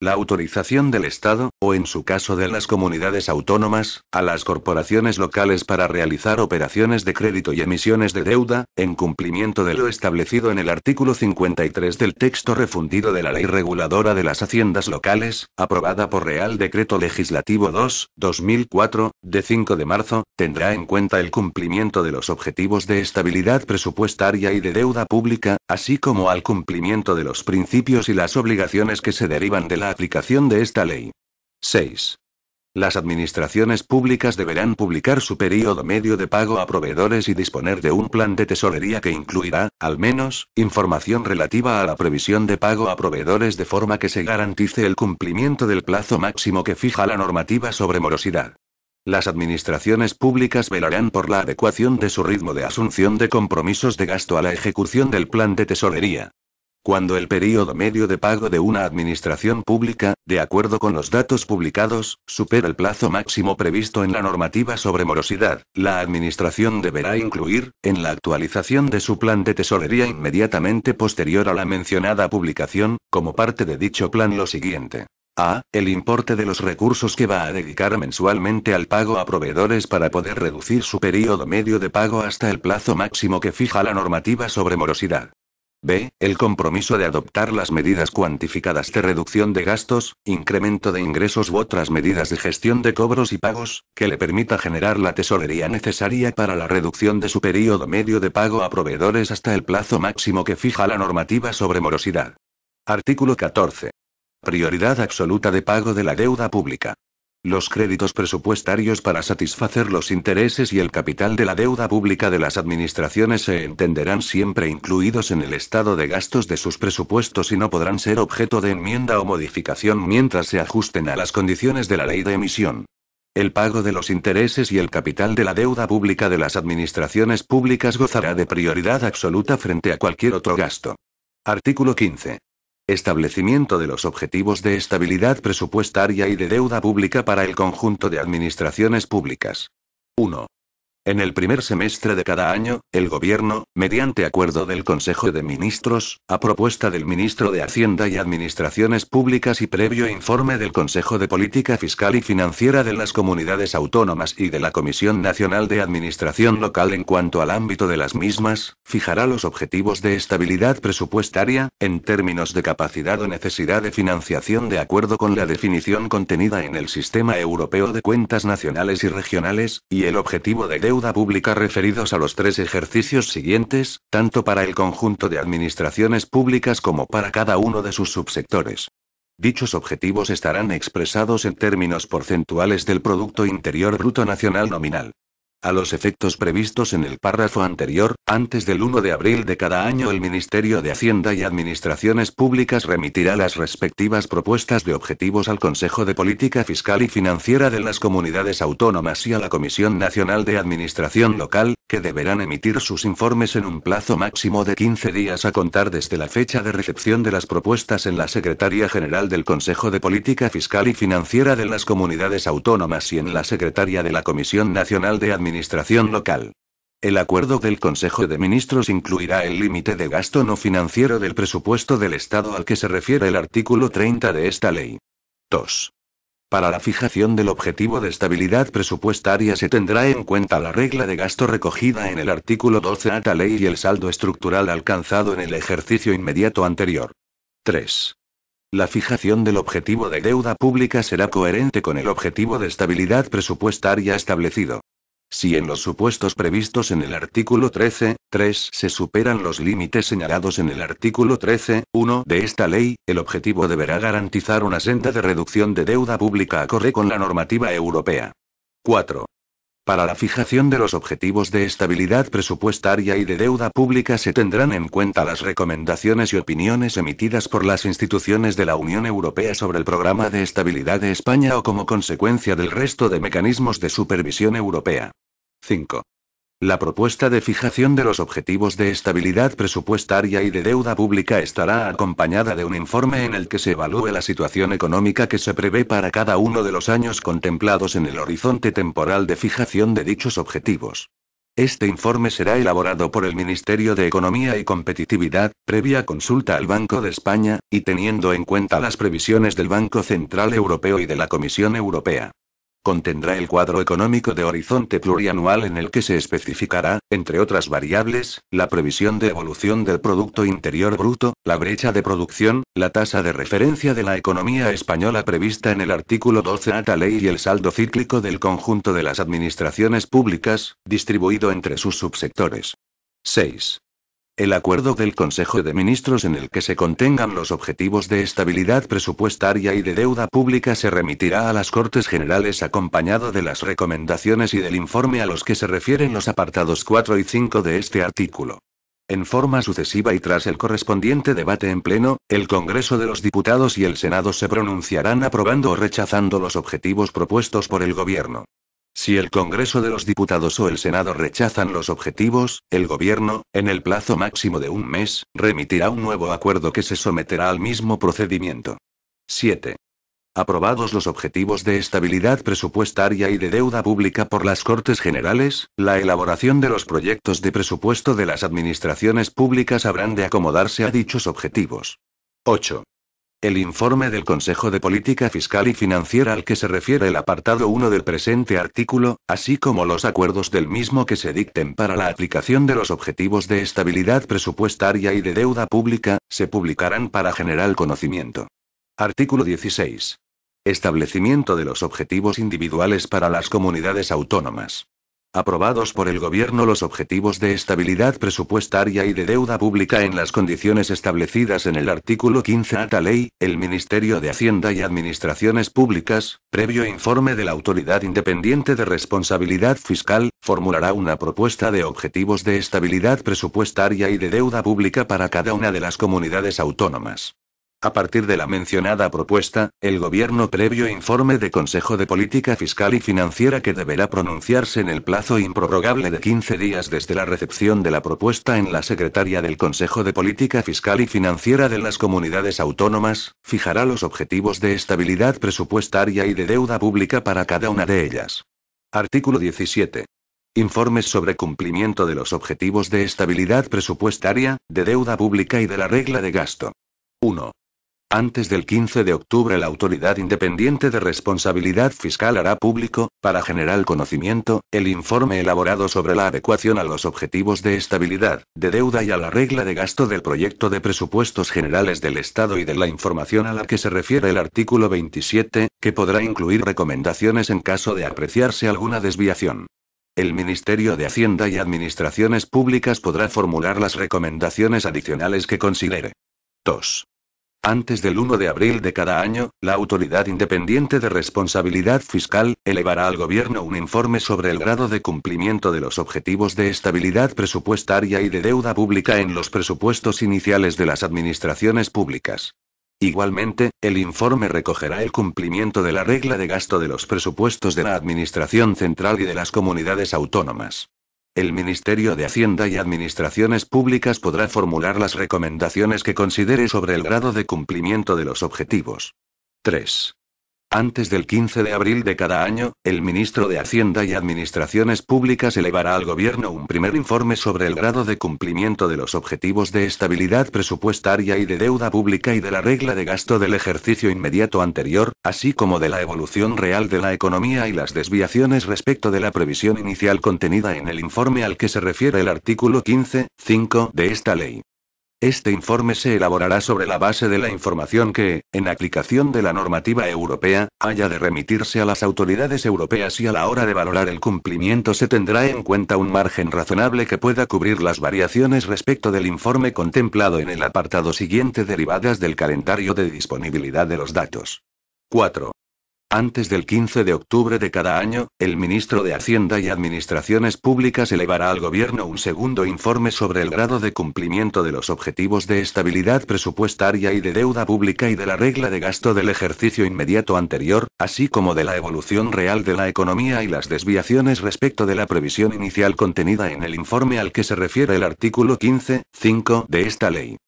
la autorización del Estado, o en su caso de las comunidades autónomas, a las corporaciones locales para realizar operaciones de crédito y emisiones de deuda, en cumplimiento de lo establecido en el artículo 53 del texto refundido de la Ley Reguladora de las Haciendas Locales, aprobada por Real Decreto Legislativo 2, 2004, de 5 de marzo, tendrá en cuenta el cumplimiento de los objetivos de estabilidad presupuestaria y de deuda pública, así como al cumplimiento de los principios y las obligaciones que se derivan de la aplicación de esta ley. 6. Las administraciones públicas deberán publicar su periodo medio de pago a proveedores y disponer de un plan de tesorería que incluirá, al menos, información relativa a la previsión de pago a proveedores de forma que se garantice el cumplimiento del plazo máximo que fija la normativa sobre morosidad. Las administraciones públicas velarán por la adecuación de su ritmo de asunción de compromisos de gasto a la ejecución del plan de tesorería. Cuando el período medio de pago de una administración pública, de acuerdo con los datos publicados, supera el plazo máximo previsto en la normativa sobre morosidad, la administración deberá incluir, en la actualización de su plan de tesorería inmediatamente posterior a la mencionada publicación, como parte de dicho plan lo siguiente. A. El importe de los recursos que va a dedicar mensualmente al pago a proveedores para poder reducir su periodo medio de pago hasta el plazo máximo que fija la normativa sobre morosidad. B. El compromiso de adoptar las medidas cuantificadas de reducción de gastos, incremento de ingresos u otras medidas de gestión de cobros y pagos, que le permita generar la tesorería necesaria para la reducción de su periodo medio de pago a proveedores hasta el plazo máximo que fija la normativa sobre morosidad. Artículo 14. Prioridad absoluta de pago de la deuda pública los créditos presupuestarios para satisfacer los intereses y el capital de la deuda pública de las administraciones se entenderán siempre incluidos en el estado de gastos de sus presupuestos y no podrán ser objeto de enmienda o modificación mientras se ajusten a las condiciones de la ley de emisión. El pago de los intereses y el capital de la deuda pública de las administraciones públicas gozará de prioridad absoluta frente a cualquier otro gasto. Artículo 15. Establecimiento de los objetivos de estabilidad presupuestaria y de deuda pública para el conjunto de administraciones públicas. 1. En el primer semestre de cada año, el Gobierno, mediante acuerdo del Consejo de Ministros, a propuesta del Ministro de Hacienda y Administraciones Públicas y previo informe del Consejo de Política Fiscal y Financiera de las Comunidades Autónomas y de la Comisión Nacional de Administración Local en cuanto al ámbito de las mismas, fijará los objetivos de estabilidad presupuestaria, en términos de capacidad o necesidad de financiación de acuerdo con la definición contenida en el Sistema Europeo de Cuentas Nacionales y Regionales, y el objetivo de deuda pública referidos a los tres ejercicios siguientes, tanto para el conjunto de administraciones públicas como para cada uno de sus subsectores. Dichos objetivos estarán expresados en términos porcentuales del Producto Interior Bruto Nacional Nominal. A los efectos previstos en el párrafo anterior, antes del 1 de abril de cada año el Ministerio de Hacienda y Administraciones Públicas remitirá las respectivas propuestas de objetivos al Consejo de Política Fiscal y Financiera de las Comunidades Autónomas y a la Comisión Nacional de Administración Local, que deberán emitir sus informes en un plazo máximo de 15 días a contar desde la fecha de recepción de las propuestas en la Secretaría General del Consejo de Política Fiscal y Financiera de las Comunidades Autónomas y en la Secretaría de la Comisión Nacional de Administración Local. El acuerdo del Consejo de Ministros incluirá el límite de gasto no financiero del presupuesto del Estado al que se refiere el artículo 30 de esta ley. 2. Para la fijación del objetivo de estabilidad presupuestaria se tendrá en cuenta la regla de gasto recogida en el artículo 12 de la ley y el saldo estructural alcanzado en el ejercicio inmediato anterior. 3. La fijación del objetivo de deuda pública será coherente con el objetivo de estabilidad presupuestaria establecido. Si en los supuestos previstos en el artículo 13.3 se superan los límites señalados en el artículo 13.1 de esta ley, el objetivo deberá garantizar una senda de reducción de deuda pública acorde con la normativa europea. 4. Para la fijación de los objetivos de estabilidad presupuestaria y de deuda pública se tendrán en cuenta las recomendaciones y opiniones emitidas por las instituciones de la Unión Europea sobre el programa de estabilidad de España o como consecuencia del resto de mecanismos de supervisión europea. 5. La propuesta de fijación de los objetivos de estabilidad presupuestaria y de deuda pública estará acompañada de un informe en el que se evalúe la situación económica que se prevé para cada uno de los años contemplados en el horizonte temporal de fijación de dichos objetivos. Este informe será elaborado por el Ministerio de Economía y Competitividad, previa consulta al Banco de España, y teniendo en cuenta las previsiones del Banco Central Europeo y de la Comisión Europea. Contendrá el cuadro económico de horizonte plurianual en el que se especificará, entre otras variables, la previsión de evolución del Producto Interior Bruto, la brecha de producción, la tasa de referencia de la economía española prevista en el artículo 12 a la ley y el saldo cíclico del conjunto de las administraciones públicas, distribuido entre sus subsectores. 6 el acuerdo del Consejo de Ministros en el que se contengan los objetivos de estabilidad presupuestaria y de deuda pública se remitirá a las Cortes Generales acompañado de las recomendaciones y del informe a los que se refieren los apartados 4 y 5 de este artículo. En forma sucesiva y tras el correspondiente debate en pleno, el Congreso de los Diputados y el Senado se pronunciarán aprobando o rechazando los objetivos propuestos por el Gobierno. Si el Congreso de los Diputados o el Senado rechazan los objetivos, el Gobierno, en el plazo máximo de un mes, remitirá un nuevo acuerdo que se someterá al mismo procedimiento. 7. Aprobados los objetivos de estabilidad presupuestaria y de deuda pública por las Cortes Generales, la elaboración de los proyectos de presupuesto de las administraciones públicas habrán de acomodarse a dichos objetivos. 8. El informe del Consejo de Política Fiscal y Financiera al que se refiere el apartado 1 del presente artículo, así como los acuerdos del mismo que se dicten para la aplicación de los objetivos de estabilidad presupuestaria y de deuda pública, se publicarán para general conocimiento. Artículo 16. Establecimiento de los objetivos individuales para las comunidades autónomas aprobados por el Gobierno los objetivos de estabilidad presupuestaria y de deuda pública en las condiciones establecidas en el artículo 15 de ley, el Ministerio de Hacienda y Administraciones Públicas, previo informe de la Autoridad Independiente de Responsabilidad Fiscal, formulará una propuesta de objetivos de estabilidad presupuestaria y de deuda pública para cada una de las comunidades autónomas. A partir de la mencionada propuesta, el Gobierno previo informe de Consejo de Política Fiscal y Financiera que deberá pronunciarse en el plazo improrrogable de 15 días desde la recepción de la propuesta en la Secretaría del Consejo de Política Fiscal y Financiera de las Comunidades Autónomas, fijará los objetivos de estabilidad presupuestaria y de deuda pública para cada una de ellas. Artículo 17. Informes sobre cumplimiento de los objetivos de estabilidad presupuestaria, de deuda pública y de la regla de gasto. 1. Antes del 15 de octubre la Autoridad Independiente de Responsabilidad Fiscal hará público, para general conocimiento, el informe elaborado sobre la adecuación a los objetivos de estabilidad, de deuda y a la regla de gasto del proyecto de presupuestos generales del Estado y de la información a la que se refiere el artículo 27, que podrá incluir recomendaciones en caso de apreciarse alguna desviación. El Ministerio de Hacienda y Administraciones Públicas podrá formular las recomendaciones adicionales que considere. 2. Antes del 1 de abril de cada año, la Autoridad Independiente de Responsabilidad Fiscal elevará al Gobierno un informe sobre el grado de cumplimiento de los objetivos de estabilidad presupuestaria y de deuda pública en los presupuestos iniciales de las administraciones públicas. Igualmente, el informe recogerá el cumplimiento de la regla de gasto de los presupuestos de la Administración Central y de las comunidades autónomas. El Ministerio de Hacienda y Administraciones Públicas podrá formular las recomendaciones que considere sobre el grado de cumplimiento de los objetivos. 3. Antes del 15 de abril de cada año, el ministro de Hacienda y Administraciones Públicas elevará al gobierno un primer informe sobre el grado de cumplimiento de los objetivos de estabilidad presupuestaria y de deuda pública y de la regla de gasto del ejercicio inmediato anterior, así como de la evolución real de la economía y las desviaciones respecto de la previsión inicial contenida en el informe al que se refiere el artículo 15.5 de esta ley. Este informe se elaborará sobre la base de la información que, en aplicación de la normativa europea, haya de remitirse a las autoridades europeas y a la hora de valorar el cumplimiento se tendrá en cuenta un margen razonable que pueda cubrir las variaciones respecto del informe contemplado en el apartado siguiente derivadas del calendario de disponibilidad de los datos. 4. Antes del 15 de octubre de cada año, el ministro de Hacienda y Administraciones Públicas elevará al gobierno un segundo informe sobre el grado de cumplimiento de los objetivos de estabilidad presupuestaria y de deuda pública y de la regla de gasto del ejercicio inmediato anterior, así como de la evolución real de la economía y las desviaciones respecto de la previsión inicial contenida en el informe al que se refiere el artículo 15.5 de esta ley.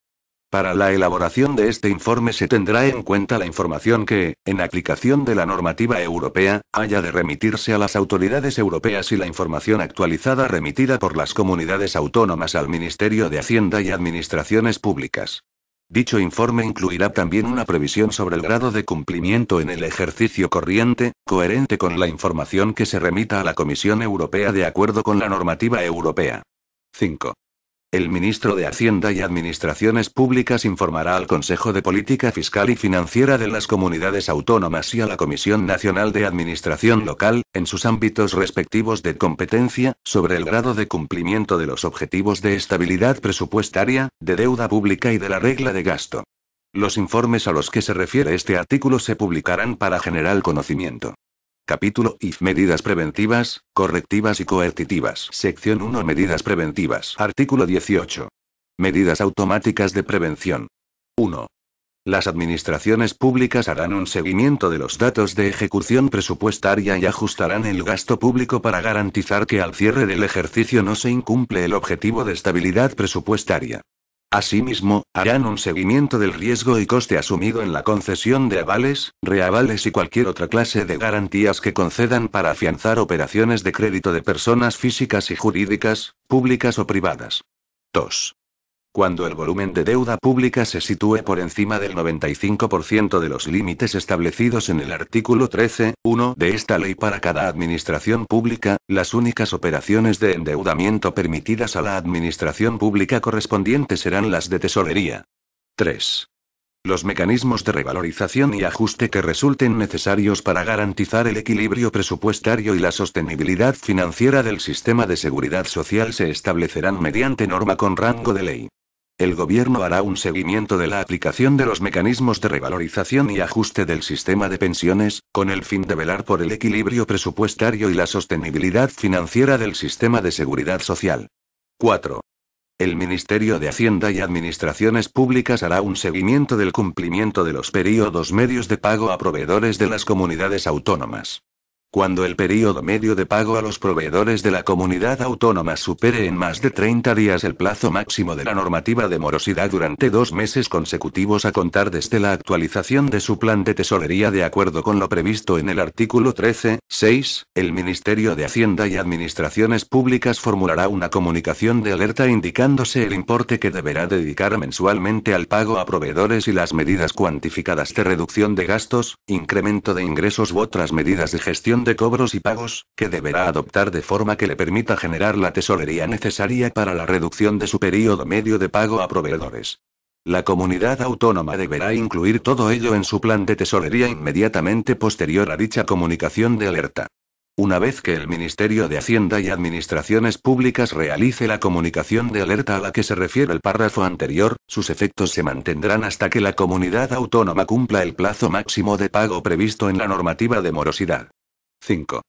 Para la elaboración de este informe se tendrá en cuenta la información que, en aplicación de la normativa europea, haya de remitirse a las autoridades europeas y la información actualizada remitida por las comunidades autónomas al Ministerio de Hacienda y Administraciones Públicas. Dicho informe incluirá también una previsión sobre el grado de cumplimiento en el ejercicio corriente, coherente con la información que se remita a la Comisión Europea de acuerdo con la normativa europea. 5. El ministro de Hacienda y Administraciones Públicas informará al Consejo de Política Fiscal y Financiera de las Comunidades Autónomas y a la Comisión Nacional de Administración Local, en sus ámbitos respectivos de competencia, sobre el grado de cumplimiento de los objetivos de estabilidad presupuestaria, de deuda pública y de la regla de gasto. Los informes a los que se refiere este artículo se publicarán para general conocimiento. Capítulo IF Medidas preventivas, correctivas y coercitivas. Sección 1 Medidas preventivas. Artículo 18. Medidas automáticas de prevención. 1. Las administraciones públicas harán un seguimiento de los datos de ejecución presupuestaria y ajustarán el gasto público para garantizar que al cierre del ejercicio no se incumple el objetivo de estabilidad presupuestaria. Asimismo, harán un seguimiento del riesgo y coste asumido en la concesión de avales, reavales y cualquier otra clase de garantías que concedan para afianzar operaciones de crédito de personas físicas y jurídicas, públicas o privadas. 2. Cuando el volumen de deuda pública se sitúe por encima del 95% de los límites establecidos en el artículo 13.1 de esta ley para cada administración pública, las únicas operaciones de endeudamiento permitidas a la administración pública correspondiente serán las de tesorería. 3. Los mecanismos de revalorización y ajuste que resulten necesarios para garantizar el equilibrio presupuestario y la sostenibilidad financiera del sistema de seguridad social se establecerán mediante norma con rango de ley el gobierno hará un seguimiento de la aplicación de los mecanismos de revalorización y ajuste del sistema de pensiones, con el fin de velar por el equilibrio presupuestario y la sostenibilidad financiera del sistema de seguridad social. 4. El Ministerio de Hacienda y Administraciones Públicas hará un seguimiento del cumplimiento de los períodos medios de pago a proveedores de las comunidades autónomas. Cuando el periodo medio de pago a los proveedores de la comunidad autónoma supere en más de 30 días el plazo máximo de la normativa de morosidad durante dos meses consecutivos a contar desde la actualización de su plan de tesorería de acuerdo con lo previsto en el artículo 13, 6, el Ministerio de Hacienda y Administraciones Públicas formulará una comunicación de alerta indicándose el importe que deberá dedicar mensualmente al pago a proveedores y las medidas cuantificadas de reducción de gastos, incremento de ingresos u otras medidas de gestión de cobros y pagos, que deberá adoptar de forma que le permita generar la tesorería necesaria para la reducción de su periodo medio de pago a proveedores. La comunidad autónoma deberá incluir todo ello en su plan de tesorería inmediatamente posterior a dicha comunicación de alerta. Una vez que el Ministerio de Hacienda y Administraciones Públicas realice la comunicación de alerta a la que se refiere el párrafo anterior, sus efectos se mantendrán hasta que la comunidad autónoma cumpla el plazo máximo de pago previsto en la normativa de morosidad. 5.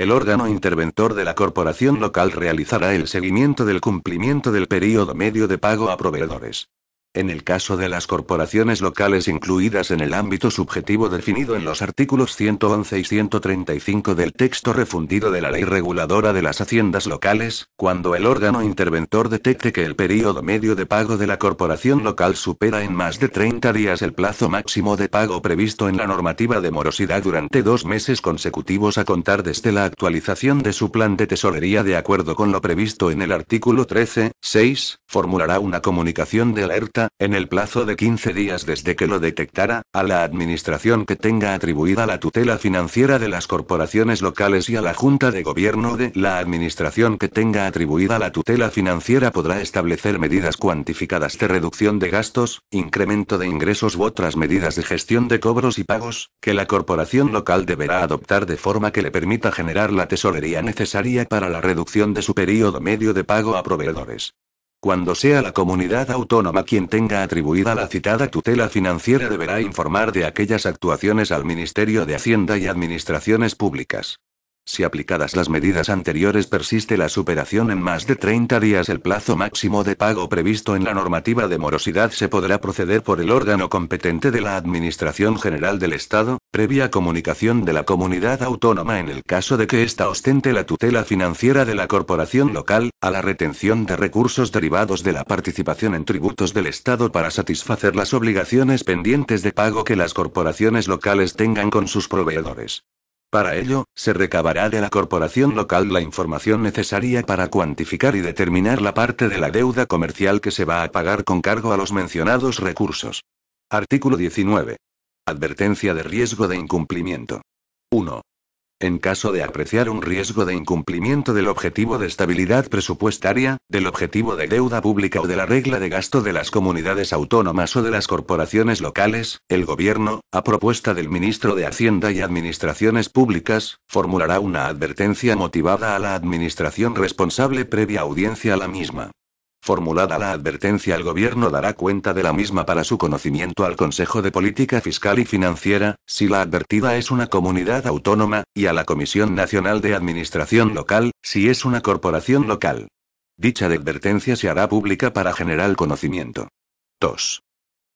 El órgano interventor de la corporación local realizará el seguimiento del cumplimiento del período medio de pago a proveedores. En el caso de las corporaciones locales incluidas en el ámbito subjetivo definido en los artículos 111 y 135 del texto refundido de la Ley Reguladora de las Haciendas Locales, cuando el órgano interventor detecte que el período medio de pago de la corporación local supera en más de 30 días el plazo máximo de pago previsto en la normativa de morosidad durante dos meses consecutivos a contar desde la actualización de su plan de tesorería de acuerdo con lo previsto en el artículo 13, 6, formulará una comunicación de alerta en el plazo de 15 días desde que lo detectara, a la administración que tenga atribuida la tutela financiera de las corporaciones locales y a la Junta de Gobierno de la administración que tenga atribuida la tutela financiera podrá establecer medidas cuantificadas de reducción de gastos, incremento de ingresos u otras medidas de gestión de cobros y pagos, que la corporación local deberá adoptar de forma que le permita generar la tesorería necesaria para la reducción de su período medio de pago a proveedores. Cuando sea la comunidad autónoma quien tenga atribuida la citada tutela financiera deberá informar de aquellas actuaciones al Ministerio de Hacienda y Administraciones Públicas. Si aplicadas las medidas anteriores persiste la superación en más de 30 días el plazo máximo de pago previsto en la normativa de morosidad se podrá proceder por el órgano competente de la Administración General del Estado, previa comunicación de la comunidad autónoma en el caso de que ésta ostente la tutela financiera de la corporación local, a la retención de recursos derivados de la participación en tributos del Estado para satisfacer las obligaciones pendientes de pago que las corporaciones locales tengan con sus proveedores. Para ello, se recabará de la corporación local la información necesaria para cuantificar y determinar la parte de la deuda comercial que se va a pagar con cargo a los mencionados recursos. Artículo 19. Advertencia de riesgo de incumplimiento. 1 en caso de apreciar un riesgo de incumplimiento del objetivo de estabilidad presupuestaria, del objetivo de deuda pública o de la regla de gasto de las comunidades autónomas o de las corporaciones locales, el Gobierno, a propuesta del ministro de Hacienda y Administraciones Públicas, formulará una advertencia motivada a la Administración responsable previa audiencia a la misma. Formulada la advertencia, el gobierno dará cuenta de la misma para su conocimiento al Consejo de Política Fiscal y Financiera, si la advertida es una comunidad autónoma, y a la Comisión Nacional de Administración Local, si es una corporación local. Dicha advertencia se hará pública para general conocimiento. 2.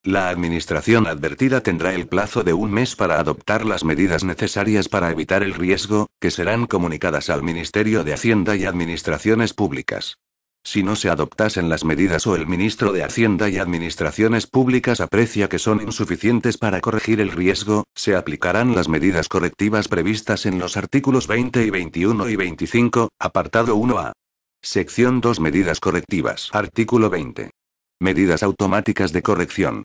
La administración advertida tendrá el plazo de un mes para adoptar las medidas necesarias para evitar el riesgo, que serán comunicadas al Ministerio de Hacienda y Administraciones Públicas. Si no se adoptasen las medidas o el ministro de Hacienda y Administraciones Públicas aprecia que son insuficientes para corregir el riesgo, se aplicarán las medidas correctivas previstas en los artículos 20 y 21 y 25, apartado 1a. Sección 2 Medidas correctivas. Artículo 20. Medidas automáticas de corrección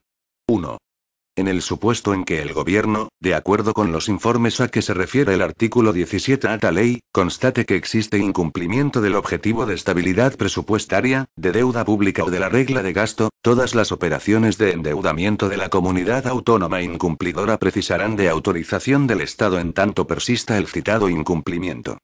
en el supuesto en que el gobierno, de acuerdo con los informes a que se refiere el artículo 17 a ley, constate que existe incumplimiento del objetivo de estabilidad presupuestaria, de deuda pública o de la regla de gasto, todas las operaciones de endeudamiento de la comunidad autónoma incumplidora precisarán de autorización del Estado en tanto persista el citado incumplimiento.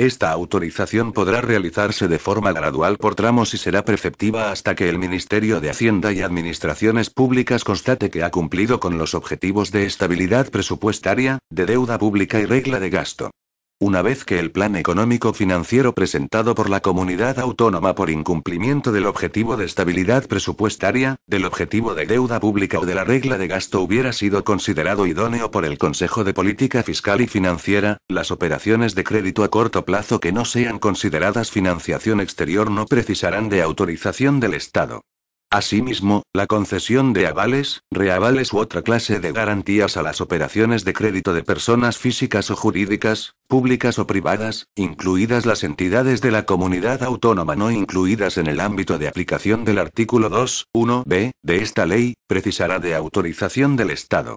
Esta autorización podrá realizarse de forma gradual por tramos y será preceptiva hasta que el Ministerio de Hacienda y Administraciones Públicas constate que ha cumplido con los objetivos de estabilidad presupuestaria, de deuda pública y regla de gasto. Una vez que el plan económico financiero presentado por la comunidad autónoma por incumplimiento del objetivo de estabilidad presupuestaria, del objetivo de deuda pública o de la regla de gasto hubiera sido considerado idóneo por el Consejo de Política Fiscal y Financiera, las operaciones de crédito a corto plazo que no sean consideradas financiación exterior no precisarán de autorización del Estado. Asimismo, la concesión de avales, reavales u otra clase de garantías a las operaciones de crédito de personas físicas o jurídicas, públicas o privadas, incluidas las entidades de la comunidad autónoma no incluidas en el ámbito de aplicación del artículo 21 b de esta ley, precisará de autorización del Estado.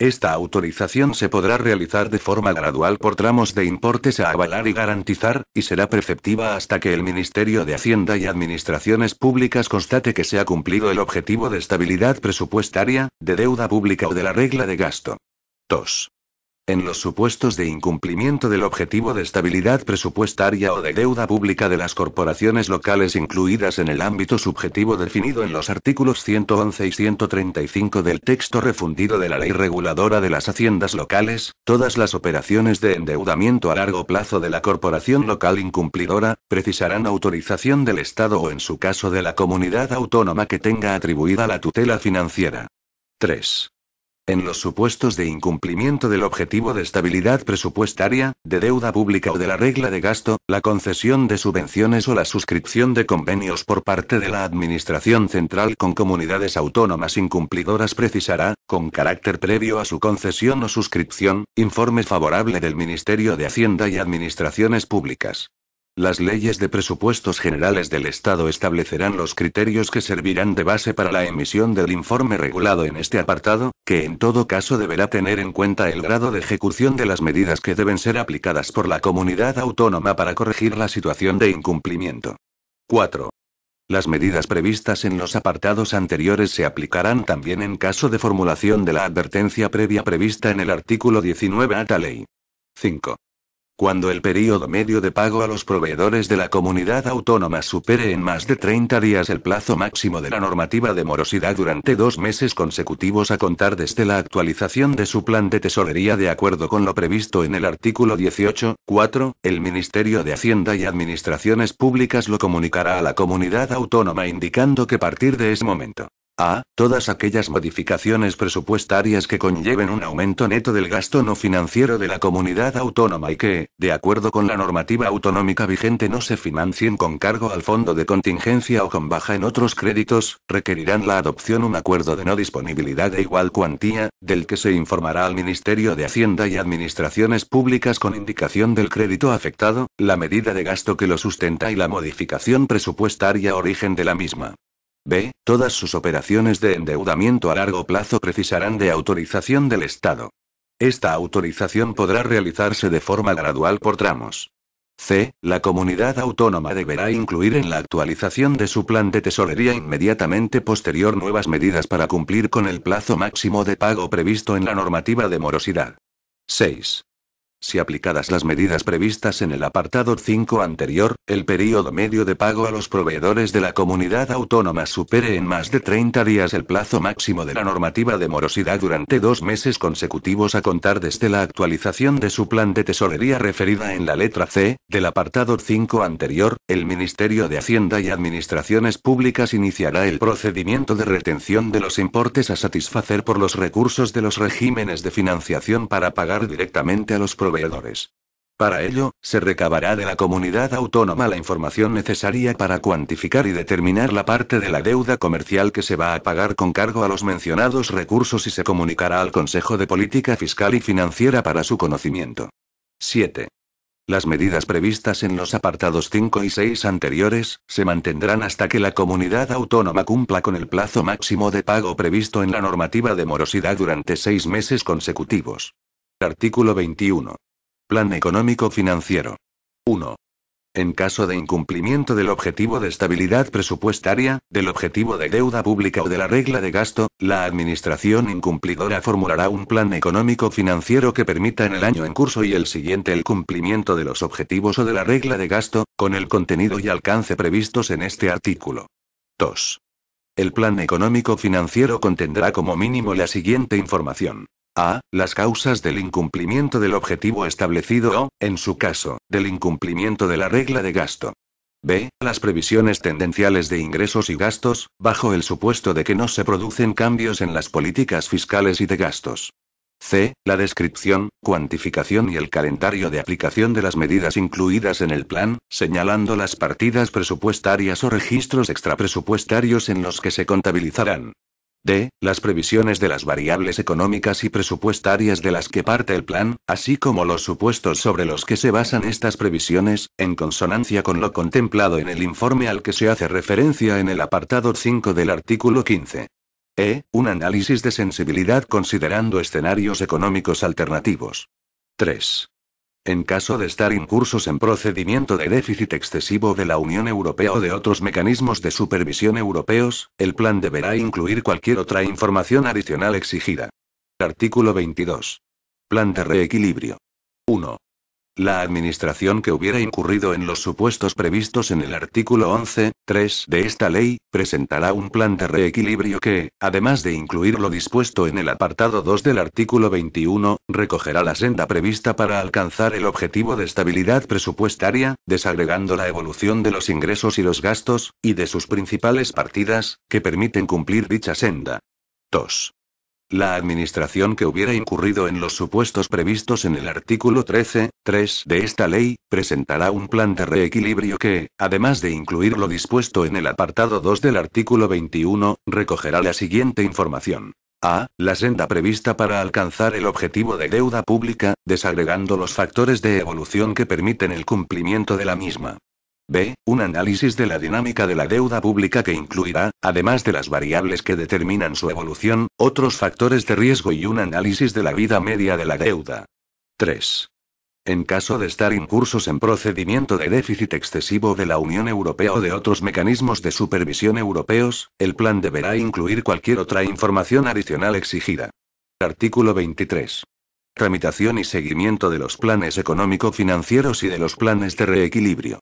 Esta autorización se podrá realizar de forma gradual por tramos de importes a avalar y garantizar, y será preceptiva hasta que el Ministerio de Hacienda y Administraciones Públicas constate que se ha cumplido el objetivo de estabilidad presupuestaria, de deuda pública o de la regla de gasto. 2. En los supuestos de incumplimiento del objetivo de estabilidad presupuestaria o de deuda pública de las corporaciones locales incluidas en el ámbito subjetivo definido en los artículos 111 y 135 del texto refundido de la Ley Reguladora de las Haciendas Locales, todas las operaciones de endeudamiento a largo plazo de la corporación local incumplidora, precisarán autorización del Estado o en su caso de la comunidad autónoma que tenga atribuida la tutela financiera. 3. En los supuestos de incumplimiento del objetivo de estabilidad presupuestaria, de deuda pública o de la regla de gasto, la concesión de subvenciones o la suscripción de convenios por parte de la Administración Central con comunidades autónomas incumplidoras precisará, con carácter previo a su concesión o suscripción, informe favorable del Ministerio de Hacienda y Administraciones Públicas. Las leyes de presupuestos generales del Estado establecerán los criterios que servirán de base para la emisión del informe regulado en este apartado, que en todo caso deberá tener en cuenta el grado de ejecución de las medidas que deben ser aplicadas por la comunidad autónoma para corregir la situación de incumplimiento. 4. Las medidas previstas en los apartados anteriores se aplicarán también en caso de formulación de la advertencia previa prevista en el artículo 19 a ley. 5. Cuando el período medio de pago a los proveedores de la comunidad autónoma supere en más de 30 días el plazo máximo de la normativa de morosidad durante dos meses consecutivos a contar desde la actualización de su plan de tesorería de acuerdo con lo previsto en el artículo 18, 4, el Ministerio de Hacienda y Administraciones Públicas lo comunicará a la comunidad autónoma indicando que a partir de ese momento a. Todas aquellas modificaciones presupuestarias que conlleven un aumento neto del gasto no financiero de la comunidad autónoma y que, de acuerdo con la normativa autonómica vigente, no se financien con cargo al fondo de contingencia o con baja en otros créditos, requerirán la adopción un acuerdo de no disponibilidad de igual cuantía, del que se informará al Ministerio de Hacienda y Administraciones Públicas con indicación del crédito afectado, la medida de gasto que lo sustenta y la modificación presupuestaria origen de la misma. B. Todas sus operaciones de endeudamiento a largo plazo precisarán de autorización del Estado. Esta autorización podrá realizarse de forma gradual por tramos. C. La comunidad autónoma deberá incluir en la actualización de su plan de tesorería inmediatamente posterior nuevas medidas para cumplir con el plazo máximo de pago previsto en la normativa de morosidad. 6. Si aplicadas las medidas previstas en el apartado 5 anterior, el periodo medio de pago a los proveedores de la comunidad autónoma supere en más de 30 días el plazo máximo de la normativa de morosidad durante dos meses consecutivos a contar desde la actualización de su plan de tesorería referida en la letra C, del apartado 5 anterior, el Ministerio de Hacienda y Administraciones Públicas iniciará el procedimiento de retención de los importes a satisfacer por los recursos de los regímenes de financiación para pagar directamente a los proveedores para ello, se recabará de la comunidad autónoma la información necesaria para cuantificar y determinar la parte de la deuda comercial que se va a pagar con cargo a los mencionados recursos y se comunicará al Consejo de Política Fiscal y Financiera para su conocimiento. 7. Las medidas previstas en los apartados 5 y 6 anteriores, se mantendrán hasta que la comunidad autónoma cumpla con el plazo máximo de pago previsto en la normativa de morosidad durante seis meses consecutivos. Artículo 21. Plan Económico Financiero. 1. En caso de incumplimiento del objetivo de estabilidad presupuestaria, del objetivo de deuda pública o de la regla de gasto, la Administración incumplidora formulará un plan económico financiero que permita en el año en curso y el siguiente el cumplimiento de los objetivos o de la regla de gasto, con el contenido y alcance previstos en este artículo. 2. El plan económico financiero contendrá como mínimo la siguiente información. A. Las causas del incumplimiento del objetivo establecido o, en su caso, del incumplimiento de la regla de gasto. B. Las previsiones tendenciales de ingresos y gastos, bajo el supuesto de que no se producen cambios en las políticas fiscales y de gastos. C. La descripción, cuantificación y el calendario de aplicación de las medidas incluidas en el plan, señalando las partidas presupuestarias o registros extrapresupuestarios en los que se contabilizarán. D. Las previsiones de las variables económicas y presupuestarias de las que parte el plan, así como los supuestos sobre los que se basan estas previsiones, en consonancia con lo contemplado en el informe al que se hace referencia en el apartado 5 del artículo 15. E. Un análisis de sensibilidad considerando escenarios económicos alternativos. 3 en caso de estar incursos en procedimiento de déficit excesivo de la Unión Europea o de otros mecanismos de supervisión europeos, el plan deberá incluir cualquier otra información adicional exigida. Artículo 22. Plan de reequilibrio. 1 la administración que hubiera incurrido en los supuestos previstos en el artículo 11, 3 de esta ley, presentará un plan de reequilibrio que, además de incluir lo dispuesto en el apartado 2 del artículo 21, recogerá la senda prevista para alcanzar el objetivo de estabilidad presupuestaria, desagregando la evolución de los ingresos y los gastos, y de sus principales partidas, que permiten cumplir dicha senda. 2. La administración que hubiera incurrido en los supuestos previstos en el artículo 13.3 de esta ley, presentará un plan de reequilibrio que, además de incluir lo dispuesto en el apartado 2 del artículo 21, recogerá la siguiente información. A. La senda prevista para alcanzar el objetivo de deuda pública, desagregando los factores de evolución que permiten el cumplimiento de la misma. B. Un análisis de la dinámica de la deuda pública que incluirá, además de las variables que determinan su evolución, otros factores de riesgo y un análisis de la vida media de la deuda. 3. En caso de estar incursos en procedimiento de déficit excesivo de la Unión Europea o de otros mecanismos de supervisión europeos, el plan deberá incluir cualquier otra información adicional exigida. Artículo 23 tramitación y seguimiento de los planes económico-financieros y de los planes de reequilibrio.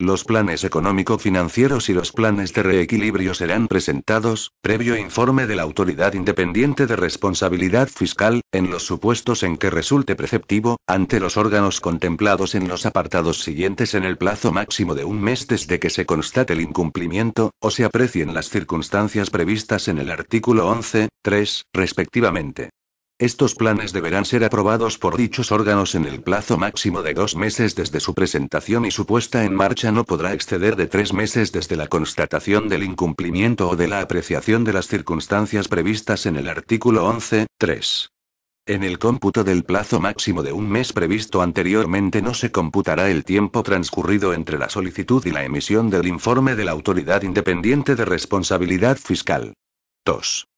Los planes económico-financieros y los planes de reequilibrio serán presentados, previo informe de la Autoridad Independiente de Responsabilidad Fiscal, en los supuestos en que resulte preceptivo, ante los órganos contemplados en los apartados siguientes en el plazo máximo de un mes desde que se constate el incumplimiento, o se aprecien las circunstancias previstas en el artículo 11, 3, respectivamente. Estos planes deberán ser aprobados por dichos órganos en el plazo máximo de dos meses desde su presentación y su puesta en marcha no podrá exceder de tres meses desde la constatación del incumplimiento o de la apreciación de las circunstancias previstas en el artículo 11, 3. En el cómputo del plazo máximo de un mes previsto anteriormente no se computará el tiempo transcurrido entre la solicitud y la emisión del informe de la Autoridad Independiente de Responsabilidad Fiscal. 2.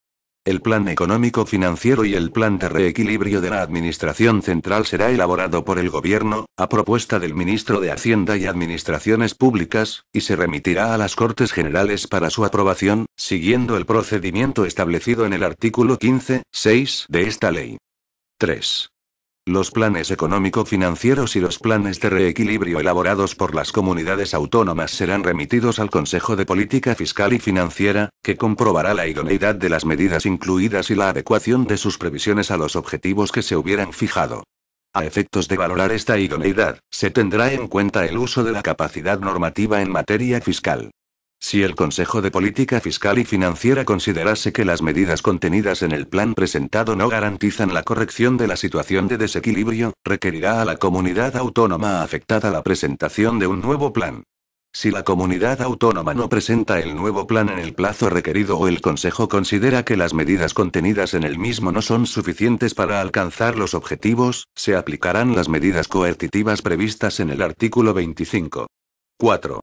El plan económico financiero y el plan de reequilibrio de la Administración Central será elaborado por el Gobierno, a propuesta del ministro de Hacienda y Administraciones Públicas, y se remitirá a las Cortes Generales para su aprobación, siguiendo el procedimiento establecido en el artículo 15, 6 de esta ley. 3. Los planes económico-financieros y los planes de reequilibrio elaborados por las comunidades autónomas serán remitidos al Consejo de Política Fiscal y Financiera, que comprobará la idoneidad de las medidas incluidas y la adecuación de sus previsiones a los objetivos que se hubieran fijado. A efectos de valorar esta idoneidad, se tendrá en cuenta el uso de la capacidad normativa en materia fiscal. Si el Consejo de Política Fiscal y Financiera considerase que las medidas contenidas en el plan presentado no garantizan la corrección de la situación de desequilibrio, requerirá a la comunidad autónoma afectada la presentación de un nuevo plan. Si la comunidad autónoma no presenta el nuevo plan en el plazo requerido o el Consejo considera que las medidas contenidas en el mismo no son suficientes para alcanzar los objetivos, se aplicarán las medidas coercitivas previstas en el artículo 25. 4.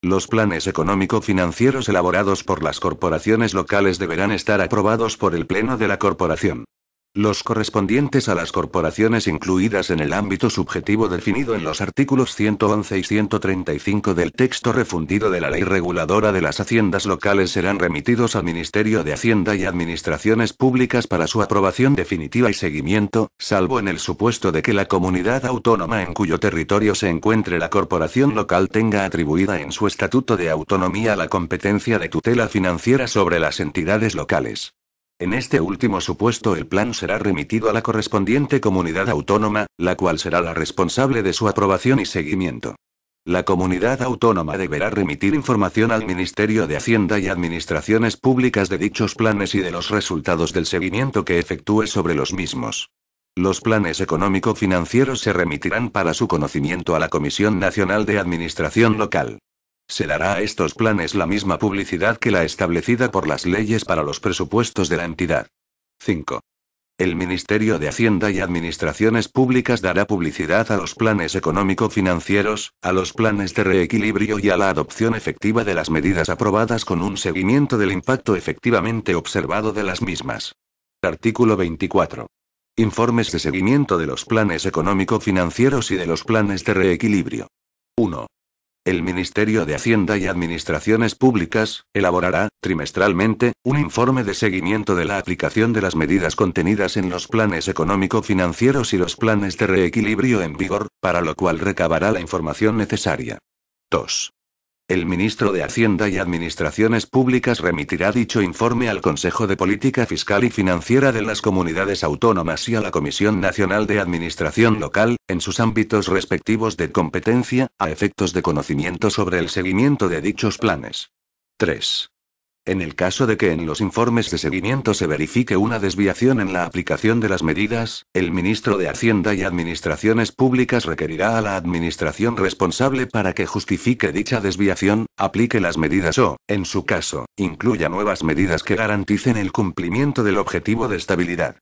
Los planes económico-financieros elaborados por las corporaciones locales deberán estar aprobados por el Pleno de la Corporación los correspondientes a las corporaciones incluidas en el ámbito subjetivo definido en los artículos 111 y 135 del texto refundido de la Ley Reguladora de las Haciendas Locales serán remitidos al Ministerio de Hacienda y Administraciones Públicas para su aprobación definitiva y seguimiento, salvo en el supuesto de que la comunidad autónoma en cuyo territorio se encuentre la corporación local tenga atribuida en su Estatuto de Autonomía la competencia de tutela financiera sobre las entidades locales. En este último supuesto el plan será remitido a la correspondiente comunidad autónoma, la cual será la responsable de su aprobación y seguimiento. La comunidad autónoma deberá remitir información al Ministerio de Hacienda y Administraciones Públicas de dichos planes y de los resultados del seguimiento que efectúe sobre los mismos. Los planes económico-financieros se remitirán para su conocimiento a la Comisión Nacional de Administración Local. Se dará a estos planes la misma publicidad que la establecida por las leyes para los presupuestos de la entidad. 5. El Ministerio de Hacienda y Administraciones Públicas dará publicidad a los planes económico-financieros, a los planes de reequilibrio y a la adopción efectiva de las medidas aprobadas con un seguimiento del impacto efectivamente observado de las mismas. Artículo 24. Informes de seguimiento de los planes económico-financieros y de los planes de reequilibrio el Ministerio de Hacienda y Administraciones Públicas, elaborará, trimestralmente, un informe de seguimiento de la aplicación de las medidas contenidas en los planes económico-financieros y los planes de reequilibrio en vigor, para lo cual recabará la información necesaria. 2. El ministro de Hacienda y Administraciones Públicas remitirá dicho informe al Consejo de Política Fiscal y Financiera de las Comunidades Autónomas y a la Comisión Nacional de Administración Local, en sus ámbitos respectivos de competencia, a efectos de conocimiento sobre el seguimiento de dichos planes. 3 en el caso de que en los informes de seguimiento se verifique una desviación en la aplicación de las medidas, el ministro de Hacienda y Administraciones Públicas requerirá a la administración responsable para que justifique dicha desviación, aplique las medidas o, en su caso, incluya nuevas medidas que garanticen el cumplimiento del objetivo de estabilidad.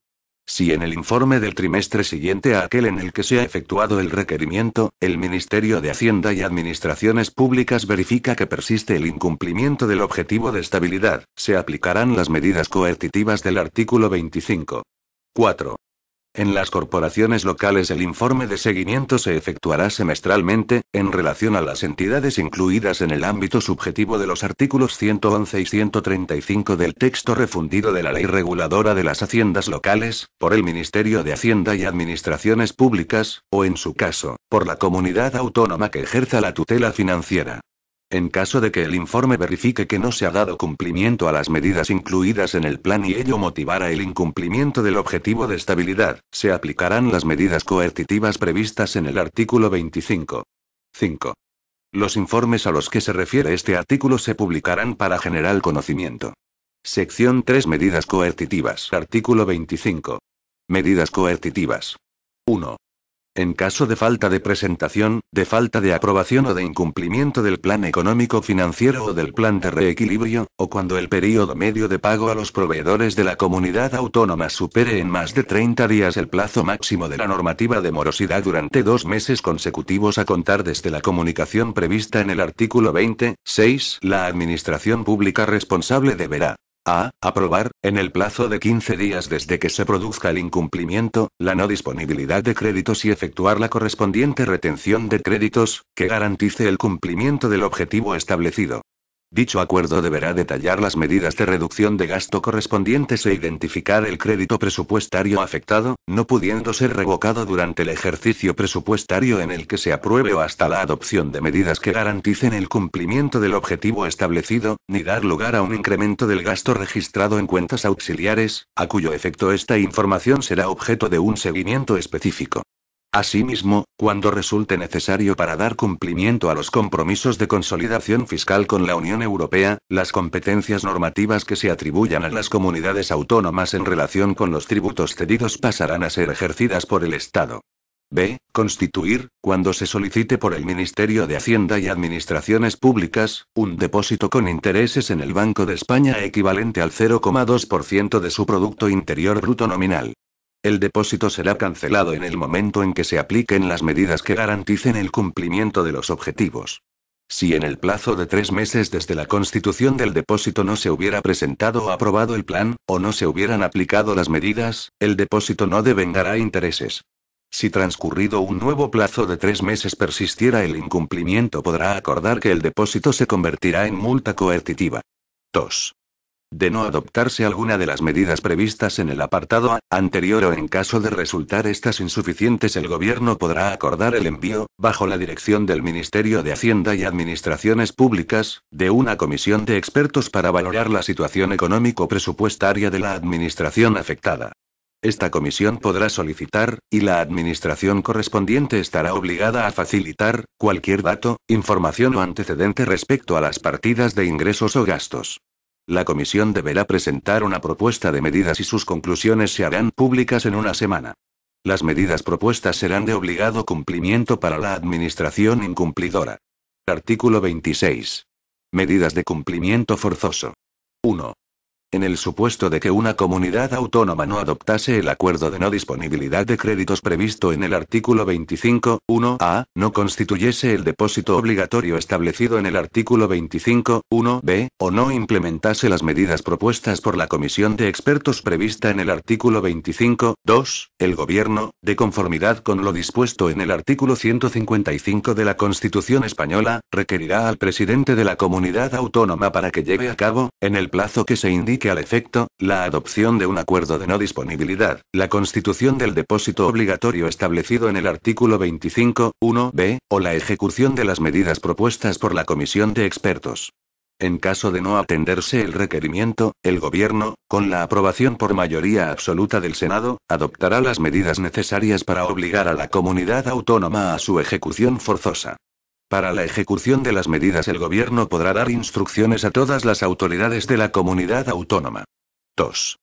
Si en el informe del trimestre siguiente a aquel en el que se ha efectuado el requerimiento, el Ministerio de Hacienda y Administraciones Públicas verifica que persiste el incumplimiento del objetivo de estabilidad, se aplicarán las medidas coercitivas del artículo 25. 4. En las corporaciones locales el informe de seguimiento se efectuará semestralmente, en relación a las entidades incluidas en el ámbito subjetivo de los artículos 111 y 135 del texto refundido de la Ley Reguladora de las Haciendas Locales, por el Ministerio de Hacienda y Administraciones Públicas, o en su caso, por la comunidad autónoma que ejerza la tutela financiera. En caso de que el informe verifique que no se ha dado cumplimiento a las medidas incluidas en el plan y ello motivara el incumplimiento del objetivo de estabilidad, se aplicarán las medidas coercitivas previstas en el artículo 25. 5. Los informes a los que se refiere este artículo se publicarán para general conocimiento. Sección 3 Medidas coercitivas. Artículo 25. Medidas coercitivas. 1. En caso de falta de presentación, de falta de aprobación o de incumplimiento del plan económico financiero o del plan de reequilibrio, o cuando el periodo medio de pago a los proveedores de la comunidad autónoma supere en más de 30 días el plazo máximo de la normativa de morosidad durante dos meses consecutivos a contar desde la comunicación prevista en el artículo 20.6, la administración pública responsable deberá a aprobar, en el plazo de 15 días desde que se produzca el incumplimiento, la no disponibilidad de créditos y efectuar la correspondiente retención de créditos, que garantice el cumplimiento del objetivo establecido. Dicho acuerdo deberá detallar las medidas de reducción de gasto correspondientes e identificar el crédito presupuestario afectado, no pudiendo ser revocado durante el ejercicio presupuestario en el que se apruebe o hasta la adopción de medidas que garanticen el cumplimiento del objetivo establecido, ni dar lugar a un incremento del gasto registrado en cuentas auxiliares, a cuyo efecto esta información será objeto de un seguimiento específico. Asimismo, cuando resulte necesario para dar cumplimiento a los compromisos de consolidación fiscal con la Unión Europea, las competencias normativas que se atribuyan a las comunidades autónomas en relación con los tributos cedidos pasarán a ser ejercidas por el Estado. B. Constituir, cuando se solicite por el Ministerio de Hacienda y Administraciones Públicas, un depósito con intereses en el Banco de España equivalente al 0,2% de su Producto Interior Bruto Nominal. El depósito será cancelado en el momento en que se apliquen las medidas que garanticen el cumplimiento de los objetivos. Si en el plazo de tres meses desde la constitución del depósito no se hubiera presentado o aprobado el plan, o no se hubieran aplicado las medidas, el depósito no devengará intereses. Si transcurrido un nuevo plazo de tres meses persistiera el incumplimiento, podrá acordar que el depósito se convertirá en multa coercitiva. 2. De no adoptarse alguna de las medidas previstas en el apartado A, anterior o en caso de resultar estas insuficientes, el Gobierno podrá acordar el envío, bajo la dirección del Ministerio de Hacienda y Administraciones Públicas, de una comisión de expertos para valorar la situación económico-presupuestaria de la Administración afectada. Esta comisión podrá solicitar, y la administración correspondiente estará obligada a facilitar, cualquier dato, información o antecedente respecto a las partidas de ingresos o gastos. La comisión deberá presentar una propuesta de medidas y sus conclusiones se harán públicas en una semana. Las medidas propuestas serán de obligado cumplimiento para la administración incumplidora. Artículo 26. Medidas de cumplimiento forzoso. 1. En el supuesto de que una comunidad autónoma no adoptase el acuerdo de no disponibilidad de créditos previsto en el artículo 25, a no constituyese el depósito obligatorio establecido en el artículo 25, b o no implementase las medidas propuestas por la comisión de expertos prevista en el artículo 25.2, el gobierno, de conformidad con lo dispuesto en el artículo 155 de la Constitución española, requerirá al presidente de la comunidad autónoma para que lleve a cabo, en el plazo que se indica, que al efecto, la adopción de un acuerdo de no disponibilidad, la constitución del depósito obligatorio establecido en el artículo 25.1 b o la ejecución de las medidas propuestas por la Comisión de Expertos. En caso de no atenderse el requerimiento, el Gobierno, con la aprobación por mayoría absoluta del Senado, adoptará las medidas necesarias para obligar a la comunidad autónoma a su ejecución forzosa. Para la ejecución de las medidas el gobierno podrá dar instrucciones a todas las autoridades de la comunidad autónoma. 2.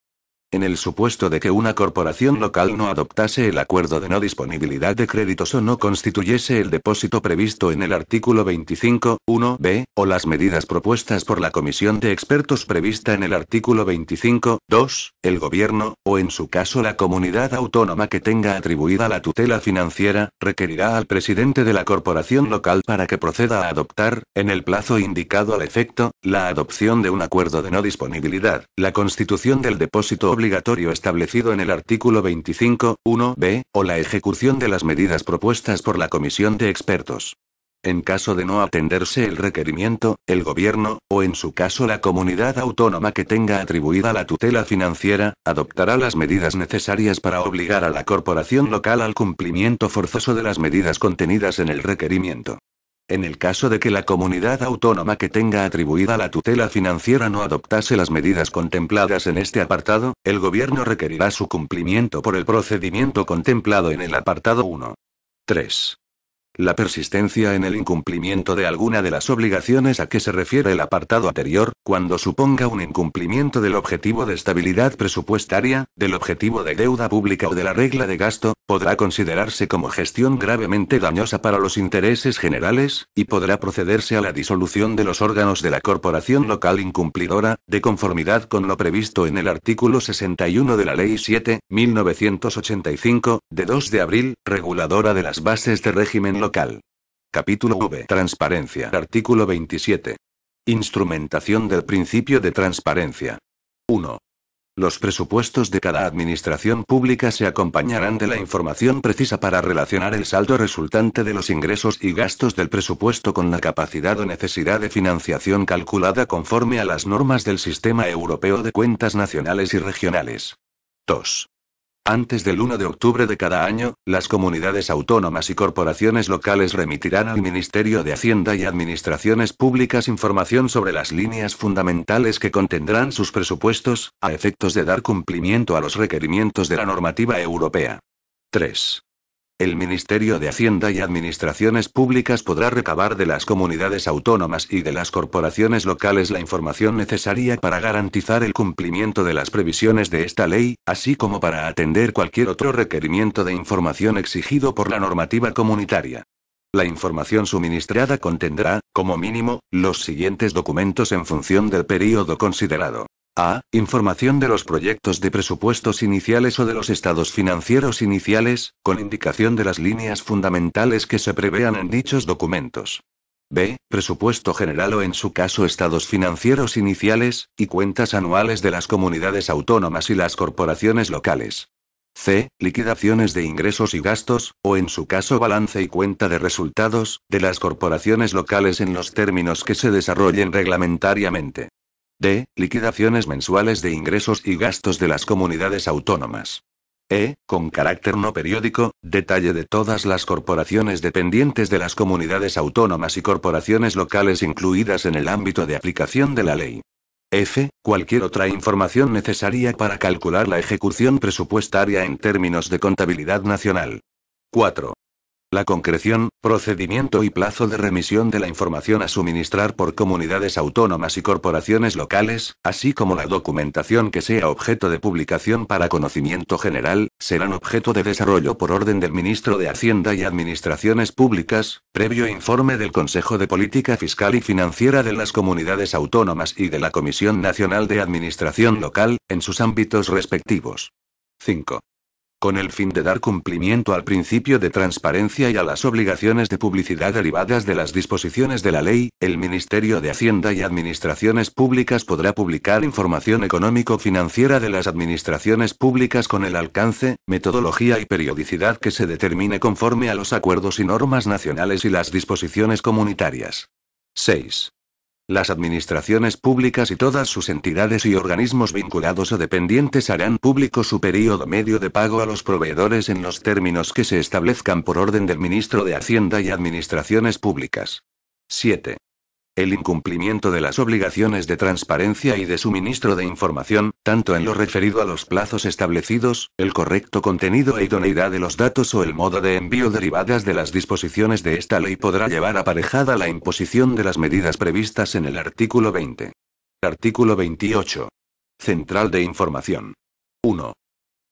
En el supuesto de que una corporación local no adoptase el acuerdo de no disponibilidad de créditos o no constituyese el depósito previsto en el artículo 251 b o las medidas propuestas por la comisión de expertos prevista en el artículo 25.2, el gobierno, o en su caso la comunidad autónoma que tenga atribuida la tutela financiera, requerirá al presidente de la corporación local para que proceda a adoptar, en el plazo indicado al efecto, la adopción de un acuerdo de no disponibilidad, la constitución del depósito obligatorio obligatorio establecido en el artículo 251 b o la ejecución de las medidas propuestas por la comisión de expertos. En caso de no atenderse el requerimiento, el gobierno, o en su caso la comunidad autónoma que tenga atribuida la tutela financiera, adoptará las medidas necesarias para obligar a la corporación local al cumplimiento forzoso de las medidas contenidas en el requerimiento. En el caso de que la comunidad autónoma que tenga atribuida la tutela financiera no adoptase las medidas contempladas en este apartado, el Gobierno requerirá su cumplimiento por el procedimiento contemplado en el apartado 1. 3. La persistencia en el incumplimiento de alguna de las obligaciones a que se refiere el apartado anterior, cuando suponga un incumplimiento del objetivo de estabilidad presupuestaria, del objetivo de deuda pública o de la regla de gasto, podrá considerarse como gestión gravemente dañosa para los intereses generales, y podrá procederse a la disolución de los órganos de la corporación local incumplidora, de conformidad con lo previsto en el artículo 61 de la Ley 7, 1985, de 2 de abril, reguladora de las bases de régimen local. Capítulo V. Transparencia. Artículo 27. Instrumentación del principio de transparencia. 1. Los presupuestos de cada administración pública se acompañarán de la información precisa para relacionar el saldo resultante de los ingresos y gastos del presupuesto con la capacidad o necesidad de financiación calculada conforme a las normas del Sistema Europeo de Cuentas Nacionales y Regionales. 2. Antes del 1 de octubre de cada año, las comunidades autónomas y corporaciones locales remitirán al Ministerio de Hacienda y Administraciones Públicas información sobre las líneas fundamentales que contendrán sus presupuestos, a efectos de dar cumplimiento a los requerimientos de la normativa europea. 3. El Ministerio de Hacienda y Administraciones Públicas podrá recabar de las comunidades autónomas y de las corporaciones locales la información necesaria para garantizar el cumplimiento de las previsiones de esta ley, así como para atender cualquier otro requerimiento de información exigido por la normativa comunitaria. La información suministrada contendrá, como mínimo, los siguientes documentos en función del período considerado. A. Información de los proyectos de presupuestos iniciales o de los estados financieros iniciales, con indicación de las líneas fundamentales que se prevean en dichos documentos. B. Presupuesto general o en su caso estados financieros iniciales, y cuentas anuales de las comunidades autónomas y las corporaciones locales. C. Liquidaciones de ingresos y gastos, o en su caso balance y cuenta de resultados, de las corporaciones locales en los términos que se desarrollen reglamentariamente. D. Liquidaciones mensuales de ingresos y gastos de las comunidades autónomas. E. Con carácter no periódico, detalle de todas las corporaciones dependientes de las comunidades autónomas y corporaciones locales incluidas en el ámbito de aplicación de la ley. F. Cualquier otra información necesaria para calcular la ejecución presupuestaria en términos de contabilidad nacional. 4. La concreción, procedimiento y plazo de remisión de la información a suministrar por comunidades autónomas y corporaciones locales, así como la documentación que sea objeto de publicación para conocimiento general, serán objeto de desarrollo por orden del ministro de Hacienda y Administraciones Públicas, previo informe del Consejo de Política Fiscal y Financiera de las Comunidades Autónomas y de la Comisión Nacional de Administración Local, en sus ámbitos respectivos. 5 con el fin de dar cumplimiento al principio de transparencia y a las obligaciones de publicidad derivadas de las disposiciones de la ley, el Ministerio de Hacienda y Administraciones Públicas podrá publicar información económico-financiera de las administraciones públicas con el alcance, metodología y periodicidad que se determine conforme a los acuerdos y normas nacionales y las disposiciones comunitarias. 6. Las administraciones públicas y todas sus entidades y organismos vinculados o dependientes harán público su período medio de pago a los proveedores en los términos que se establezcan por orden del ministro de Hacienda y Administraciones Públicas. 7. El incumplimiento de las obligaciones de transparencia y de suministro de información, tanto en lo referido a los plazos establecidos, el correcto contenido e idoneidad de los datos o el modo de envío derivadas de las disposiciones de esta ley podrá llevar aparejada la imposición de las medidas previstas en el artículo 20. Artículo 28. Central de Información. 1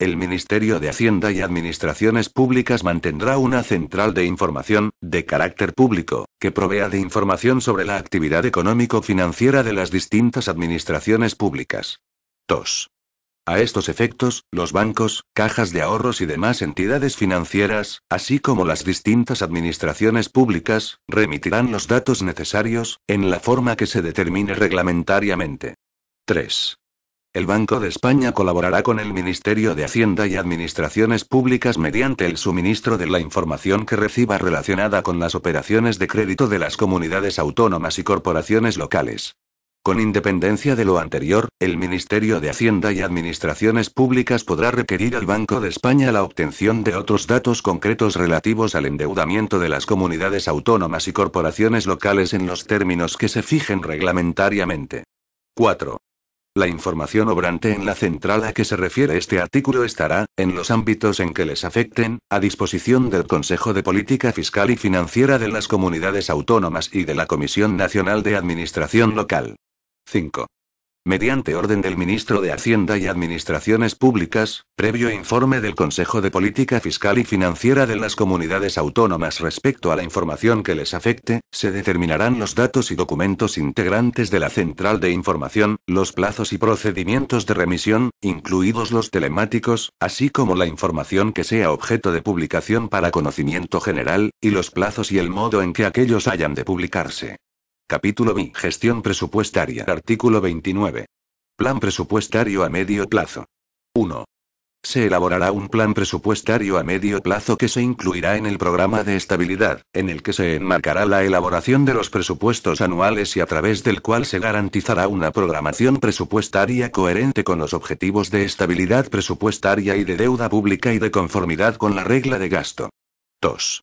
el Ministerio de Hacienda y Administraciones Públicas mantendrá una central de información, de carácter público, que provea de información sobre la actividad económico-financiera de las distintas administraciones públicas. 2. A estos efectos, los bancos, cajas de ahorros y demás entidades financieras, así como las distintas administraciones públicas, remitirán los datos necesarios, en la forma que se determine reglamentariamente. 3. El Banco de España colaborará con el Ministerio de Hacienda y Administraciones Públicas mediante el suministro de la información que reciba relacionada con las operaciones de crédito de las comunidades autónomas y corporaciones locales. Con independencia de lo anterior, el Ministerio de Hacienda y Administraciones Públicas podrá requerir al Banco de España la obtención de otros datos concretos relativos al endeudamiento de las comunidades autónomas y corporaciones locales en los términos que se fijen reglamentariamente. 4. La información obrante en la central a que se refiere este artículo estará, en los ámbitos en que les afecten, a disposición del Consejo de Política Fiscal y Financiera de las Comunidades Autónomas y de la Comisión Nacional de Administración Local. 5 mediante orden del ministro de Hacienda y Administraciones Públicas, previo informe del Consejo de Política Fiscal y Financiera de las comunidades autónomas respecto a la información que les afecte, se determinarán los datos y documentos integrantes de la Central de Información, los plazos y procedimientos de remisión, incluidos los telemáticos, así como la información que sea objeto de publicación para conocimiento general, y los plazos y el modo en que aquellos hayan de publicarse. Capítulo B. Gestión presupuestaria. Artículo 29. Plan presupuestario a medio plazo. 1. Se elaborará un plan presupuestario a medio plazo que se incluirá en el programa de estabilidad, en el que se enmarcará la elaboración de los presupuestos anuales y a través del cual se garantizará una programación presupuestaria coherente con los objetivos de estabilidad presupuestaria y de deuda pública y de conformidad con la regla de gasto. 2.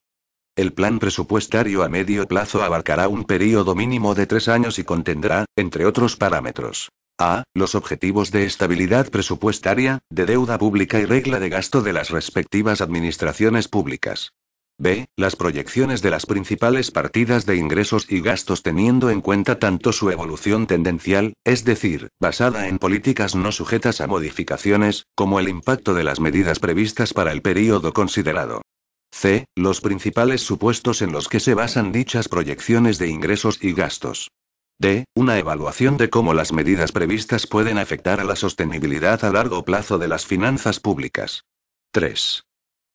El plan presupuestario a medio plazo abarcará un período mínimo de tres años y contendrá, entre otros parámetros, a. Los objetivos de estabilidad presupuestaria, de deuda pública y regla de gasto de las respectivas administraciones públicas. B. Las proyecciones de las principales partidas de ingresos y gastos teniendo en cuenta tanto su evolución tendencial, es decir, basada en políticas no sujetas a modificaciones, como el impacto de las medidas previstas para el período considerado. C. Los principales supuestos en los que se basan dichas proyecciones de ingresos y gastos. D. Una evaluación de cómo las medidas previstas pueden afectar a la sostenibilidad a largo plazo de las finanzas públicas. 3.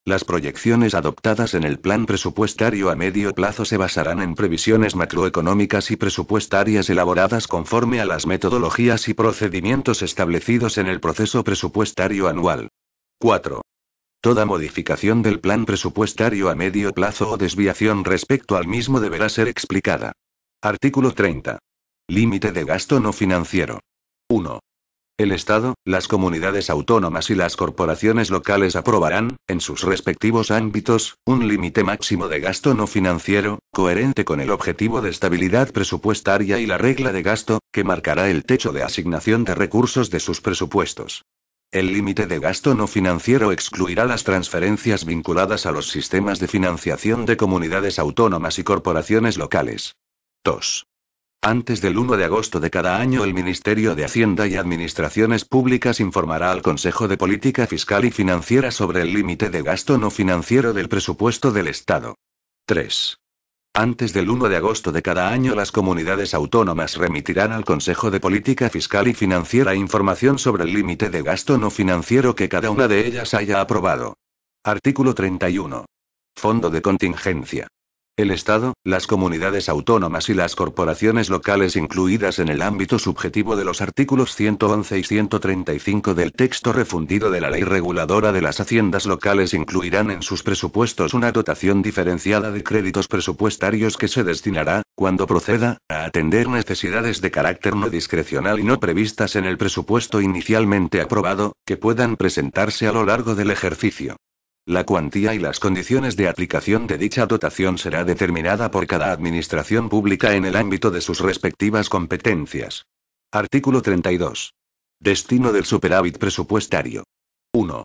Las proyecciones adoptadas en el plan presupuestario a medio plazo se basarán en previsiones macroeconómicas y presupuestarias elaboradas conforme a las metodologías y procedimientos establecidos en el proceso presupuestario anual. 4. Toda modificación del plan presupuestario a medio plazo o desviación respecto al mismo deberá ser explicada. Artículo 30. Límite de gasto no financiero. 1. El Estado, las comunidades autónomas y las corporaciones locales aprobarán, en sus respectivos ámbitos, un límite máximo de gasto no financiero, coherente con el objetivo de estabilidad presupuestaria y la regla de gasto, que marcará el techo de asignación de recursos de sus presupuestos. El límite de gasto no financiero excluirá las transferencias vinculadas a los sistemas de financiación de comunidades autónomas y corporaciones locales. 2. Antes del 1 de agosto de cada año el Ministerio de Hacienda y Administraciones Públicas informará al Consejo de Política Fiscal y Financiera sobre el límite de gasto no financiero del presupuesto del Estado. 3. Antes del 1 de agosto de cada año las comunidades autónomas remitirán al Consejo de Política Fiscal y Financiera información sobre el límite de gasto no financiero que cada una de ellas haya aprobado. Artículo 31. Fondo de contingencia. El Estado, las comunidades autónomas y las corporaciones locales incluidas en el ámbito subjetivo de los artículos 111 y 135 del texto refundido de la Ley Reguladora de las Haciendas Locales incluirán en sus presupuestos una dotación diferenciada de créditos presupuestarios que se destinará, cuando proceda, a atender necesidades de carácter no discrecional y no previstas en el presupuesto inicialmente aprobado, que puedan presentarse a lo largo del ejercicio. La cuantía y las condiciones de aplicación de dicha dotación será determinada por cada administración pública en el ámbito de sus respectivas competencias. Artículo 32. Destino del superávit presupuestario. 1.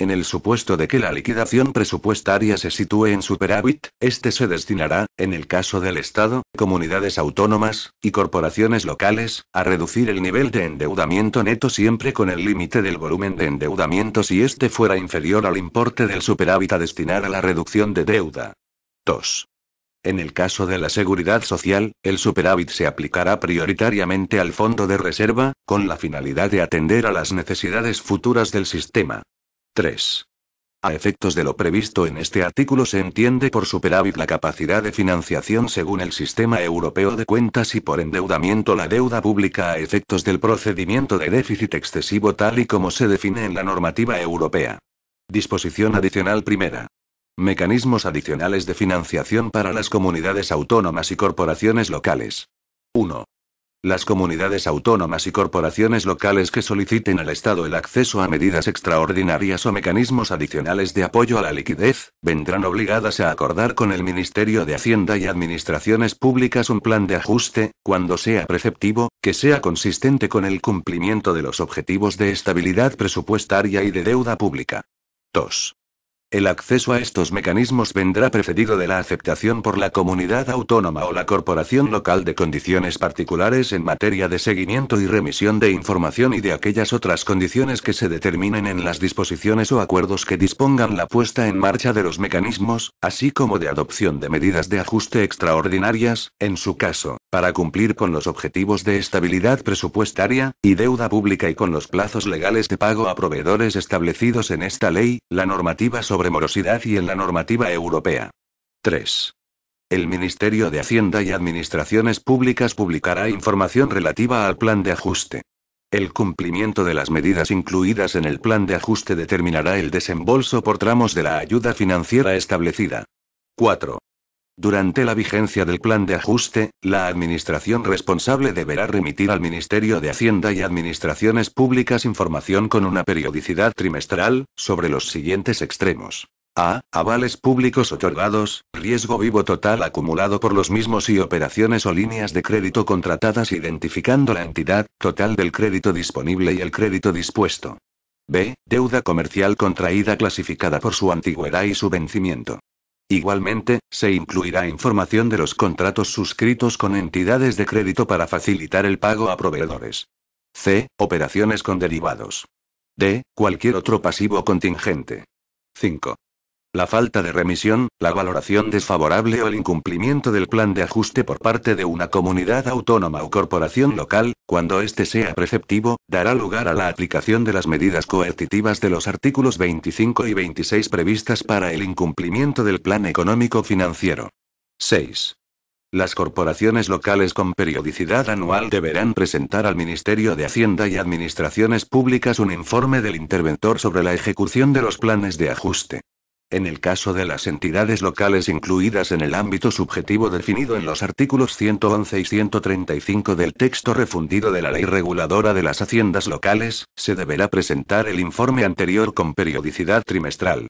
En el supuesto de que la liquidación presupuestaria se sitúe en superávit, este se destinará, en el caso del Estado, comunidades autónomas y corporaciones locales, a reducir el nivel de endeudamiento neto siempre con el límite del volumen de endeudamiento si este fuera inferior al importe del superávit a destinar a la reducción de deuda. 2. En el caso de la seguridad social, el superávit se aplicará prioritariamente al fondo de reserva, con la finalidad de atender a las necesidades futuras del sistema. 3. A efectos de lo previsto en este artículo se entiende por superávit la capacidad de financiación según el sistema europeo de cuentas y por endeudamiento la deuda pública a efectos del procedimiento de déficit excesivo tal y como se define en la normativa europea. Disposición adicional primera. Mecanismos adicionales de financiación para las comunidades autónomas y corporaciones locales. 1. Las comunidades autónomas y corporaciones locales que soliciten al Estado el acceso a medidas extraordinarias o mecanismos adicionales de apoyo a la liquidez, vendrán obligadas a acordar con el Ministerio de Hacienda y Administraciones Públicas un plan de ajuste, cuando sea preceptivo, que sea consistente con el cumplimiento de los objetivos de estabilidad presupuestaria y de deuda pública. 2. El acceso a estos mecanismos vendrá precedido de la aceptación por la comunidad autónoma o la corporación local de condiciones particulares en materia de seguimiento y remisión de información y de aquellas otras condiciones que se determinen en las disposiciones o acuerdos que dispongan la puesta en marcha de los mecanismos, así como de adopción de medidas de ajuste extraordinarias, en su caso, para cumplir con los objetivos de estabilidad presupuestaria y deuda pública y con los plazos legales de pago a proveedores establecidos en esta ley, la normativa sobre morosidad y en la normativa europea. 3. El Ministerio de Hacienda y Administraciones Públicas publicará información relativa al plan de ajuste. El cumplimiento de las medidas incluidas en el plan de ajuste determinará el desembolso por tramos de la ayuda financiera establecida. 4. Durante la vigencia del plan de ajuste, la administración responsable deberá remitir al Ministerio de Hacienda y Administraciones Públicas información con una periodicidad trimestral, sobre los siguientes extremos. A. Avales públicos otorgados, riesgo vivo total acumulado por los mismos y operaciones o líneas de crédito contratadas identificando la entidad, total del crédito disponible y el crédito dispuesto. B. Deuda comercial contraída clasificada por su antigüedad y su vencimiento. Igualmente, se incluirá información de los contratos suscritos con entidades de crédito para facilitar el pago a proveedores. C. Operaciones con derivados. D. Cualquier otro pasivo contingente. 5. La falta de remisión, la valoración desfavorable o el incumplimiento del plan de ajuste por parte de una comunidad autónoma o corporación local, cuando éste sea preceptivo, dará lugar a la aplicación de las medidas coercitivas de los artículos 25 y 26 previstas para el incumplimiento del plan económico financiero. 6. Las corporaciones locales con periodicidad anual deberán presentar al Ministerio de Hacienda y Administraciones Públicas un informe del interventor sobre la ejecución de los planes de ajuste. En el caso de las entidades locales incluidas en el ámbito subjetivo definido en los artículos 111 y 135 del texto refundido de la Ley Reguladora de las Haciendas Locales, se deberá presentar el informe anterior con periodicidad trimestral.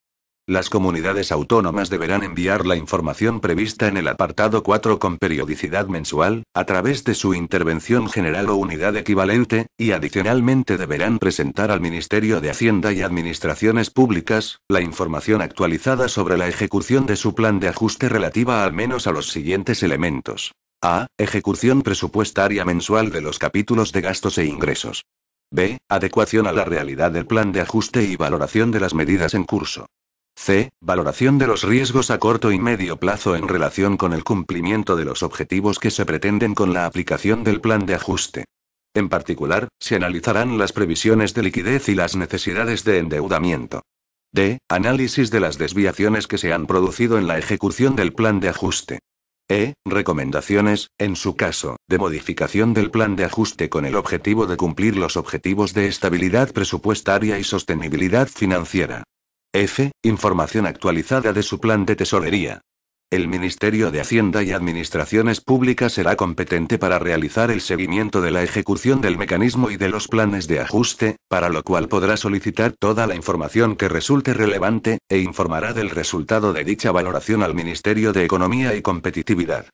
Las comunidades autónomas deberán enviar la información prevista en el apartado 4 con periodicidad mensual, a través de su intervención general o unidad equivalente, y adicionalmente deberán presentar al Ministerio de Hacienda y Administraciones Públicas, la información actualizada sobre la ejecución de su plan de ajuste relativa al menos a los siguientes elementos. A. Ejecución presupuestaria mensual de los capítulos de gastos e ingresos. B. Adecuación a la realidad del plan de ajuste y valoración de las medidas en curso. C. Valoración de los riesgos a corto y medio plazo en relación con el cumplimiento de los objetivos que se pretenden con la aplicación del plan de ajuste. En particular, se analizarán las previsiones de liquidez y las necesidades de endeudamiento. D. Análisis de las desviaciones que se han producido en la ejecución del plan de ajuste. E. Recomendaciones, en su caso, de modificación del plan de ajuste con el objetivo de cumplir los objetivos de estabilidad presupuestaria y sostenibilidad financiera. F. Información actualizada de su plan de tesorería. El Ministerio de Hacienda y Administraciones Públicas será competente para realizar el seguimiento de la ejecución del mecanismo y de los planes de ajuste, para lo cual podrá solicitar toda la información que resulte relevante, e informará del resultado de dicha valoración al Ministerio de Economía y Competitividad.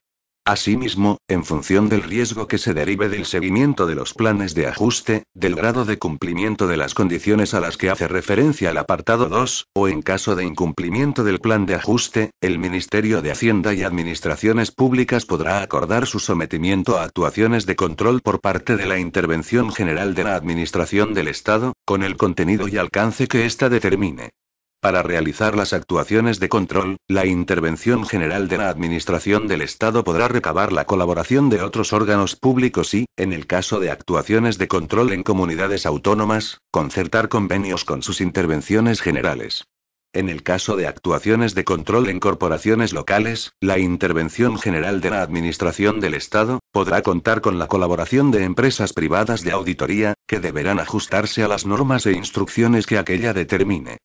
Asimismo, en función del riesgo que se derive del seguimiento de los planes de ajuste, del grado de cumplimiento de las condiciones a las que hace referencia el apartado 2, o en caso de incumplimiento del plan de ajuste, el Ministerio de Hacienda y Administraciones Públicas podrá acordar su sometimiento a actuaciones de control por parte de la Intervención General de la Administración del Estado, con el contenido y alcance que ésta determine para realizar las actuaciones de control, la intervención general de la Administración del Estado podrá recabar la colaboración de otros órganos públicos y, en el caso de actuaciones de control en comunidades autónomas, concertar convenios con sus intervenciones generales. En el caso de actuaciones de control en corporaciones locales, la intervención general de la Administración del Estado podrá contar con la colaboración de empresas privadas de auditoría, que deberán ajustarse a las normas e instrucciones que aquella determine.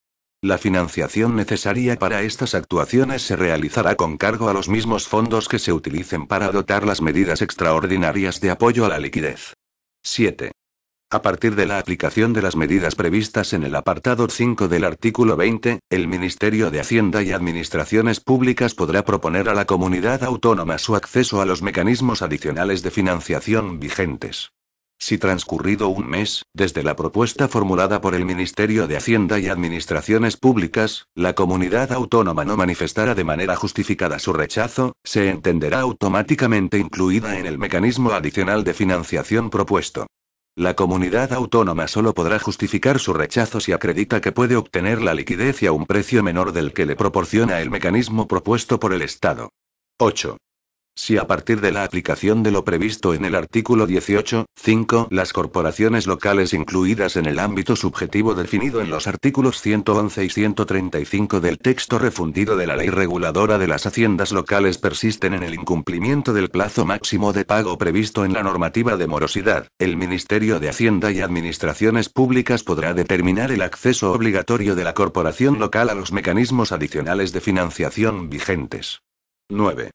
La financiación necesaria para estas actuaciones se realizará con cargo a los mismos fondos que se utilicen para dotar las medidas extraordinarias de apoyo a la liquidez. 7. A partir de la aplicación de las medidas previstas en el apartado 5 del artículo 20, el Ministerio de Hacienda y Administraciones Públicas podrá proponer a la comunidad autónoma su acceso a los mecanismos adicionales de financiación vigentes. Si transcurrido un mes, desde la propuesta formulada por el Ministerio de Hacienda y Administraciones Públicas, la comunidad autónoma no manifestara de manera justificada su rechazo, se entenderá automáticamente incluida en el mecanismo adicional de financiación propuesto. La comunidad autónoma solo podrá justificar su rechazo si acredita que puede obtener la liquidez y a un precio menor del que le proporciona el mecanismo propuesto por el Estado. 8. Si a partir de la aplicación de lo previsto en el artículo 18, 5, las corporaciones locales incluidas en el ámbito subjetivo definido en los artículos 111 y 135 del texto refundido de la Ley Reguladora de las Haciendas Locales persisten en el incumplimiento del plazo máximo de pago previsto en la normativa de morosidad, el Ministerio de Hacienda y Administraciones Públicas podrá determinar el acceso obligatorio de la corporación local a los mecanismos adicionales de financiación vigentes. 9.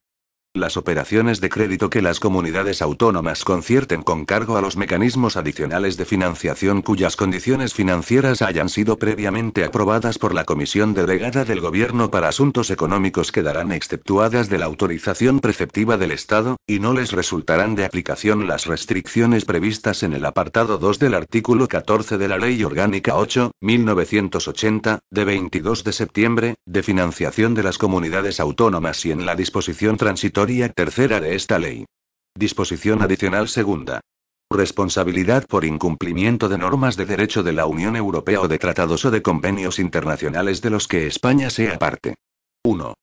Las operaciones de crédito que las comunidades autónomas concierten con cargo a los mecanismos adicionales de financiación cuyas condiciones financieras hayan sido previamente aprobadas por la Comisión Delegada del Gobierno para Asuntos Económicos quedarán exceptuadas de la autorización preceptiva del Estado, y no les resultarán de aplicación las restricciones previstas en el apartado 2 del artículo 14 de la Ley Orgánica 8, 1980, de 22 de septiembre, de financiación de las comunidades autónomas y en la disposición transitoria tercera de esta ley. Disposición adicional segunda. Responsabilidad por incumplimiento de normas de derecho de la Unión Europea o de tratados o de convenios internacionales de los que España sea parte. 1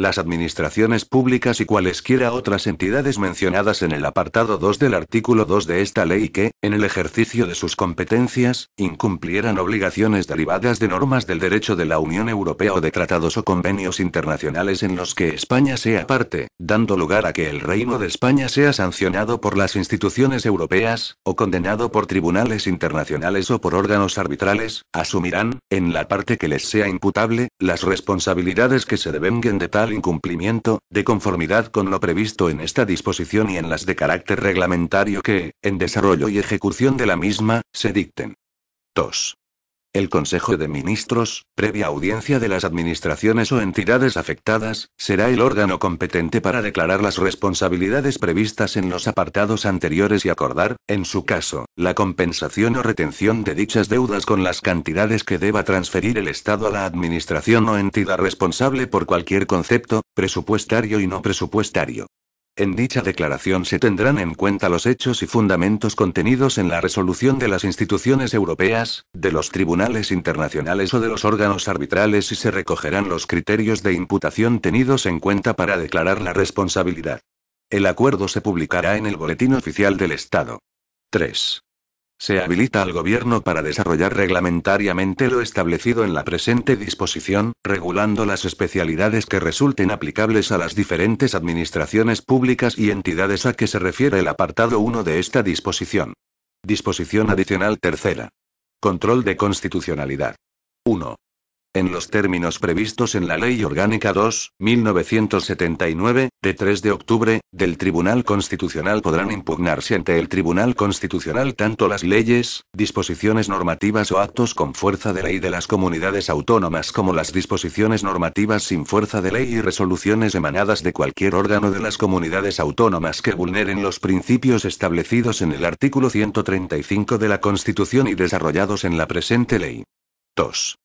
las administraciones públicas y cualesquiera otras entidades mencionadas en el apartado 2 del artículo 2 de esta ley que, en el ejercicio de sus competencias, incumplieran obligaciones derivadas de normas del derecho de la Unión Europea o de tratados o convenios internacionales en los que España sea parte, dando lugar a que el Reino de España sea sancionado por las instituciones europeas, o condenado por tribunales internacionales o por órganos arbitrales, asumirán, en la parte que les sea imputable, las responsabilidades que se devenguen de tal incumplimiento, de conformidad con lo previsto en esta disposición y en las de carácter reglamentario que, en desarrollo y ejecución de la misma, se dicten. 2. El Consejo de Ministros, previa audiencia de las administraciones o entidades afectadas, será el órgano competente para declarar las responsabilidades previstas en los apartados anteriores y acordar, en su caso, la compensación o retención de dichas deudas con las cantidades que deba transferir el Estado a la administración o entidad responsable por cualquier concepto, presupuestario y no presupuestario. En dicha declaración se tendrán en cuenta los hechos y fundamentos contenidos en la resolución de las instituciones europeas, de los tribunales internacionales o de los órganos arbitrales y se recogerán los criterios de imputación tenidos en cuenta para declarar la responsabilidad. El acuerdo se publicará en el Boletín Oficial del Estado. 3. Se habilita al Gobierno para desarrollar reglamentariamente lo establecido en la presente disposición, regulando las especialidades que resulten aplicables a las diferentes administraciones públicas y entidades a que se refiere el apartado 1 de esta disposición. Disposición adicional tercera. Control de constitucionalidad. 1 en los términos previstos en la Ley Orgánica 2, 1979, de 3 de octubre, del Tribunal Constitucional podrán impugnarse ante el Tribunal Constitucional tanto las leyes, disposiciones normativas o actos con fuerza de ley de las comunidades autónomas como las disposiciones normativas sin fuerza de ley y resoluciones emanadas de cualquier órgano de las comunidades autónomas que vulneren los principios establecidos en el artículo 135 de la Constitución y desarrollados en la presente ley. 2.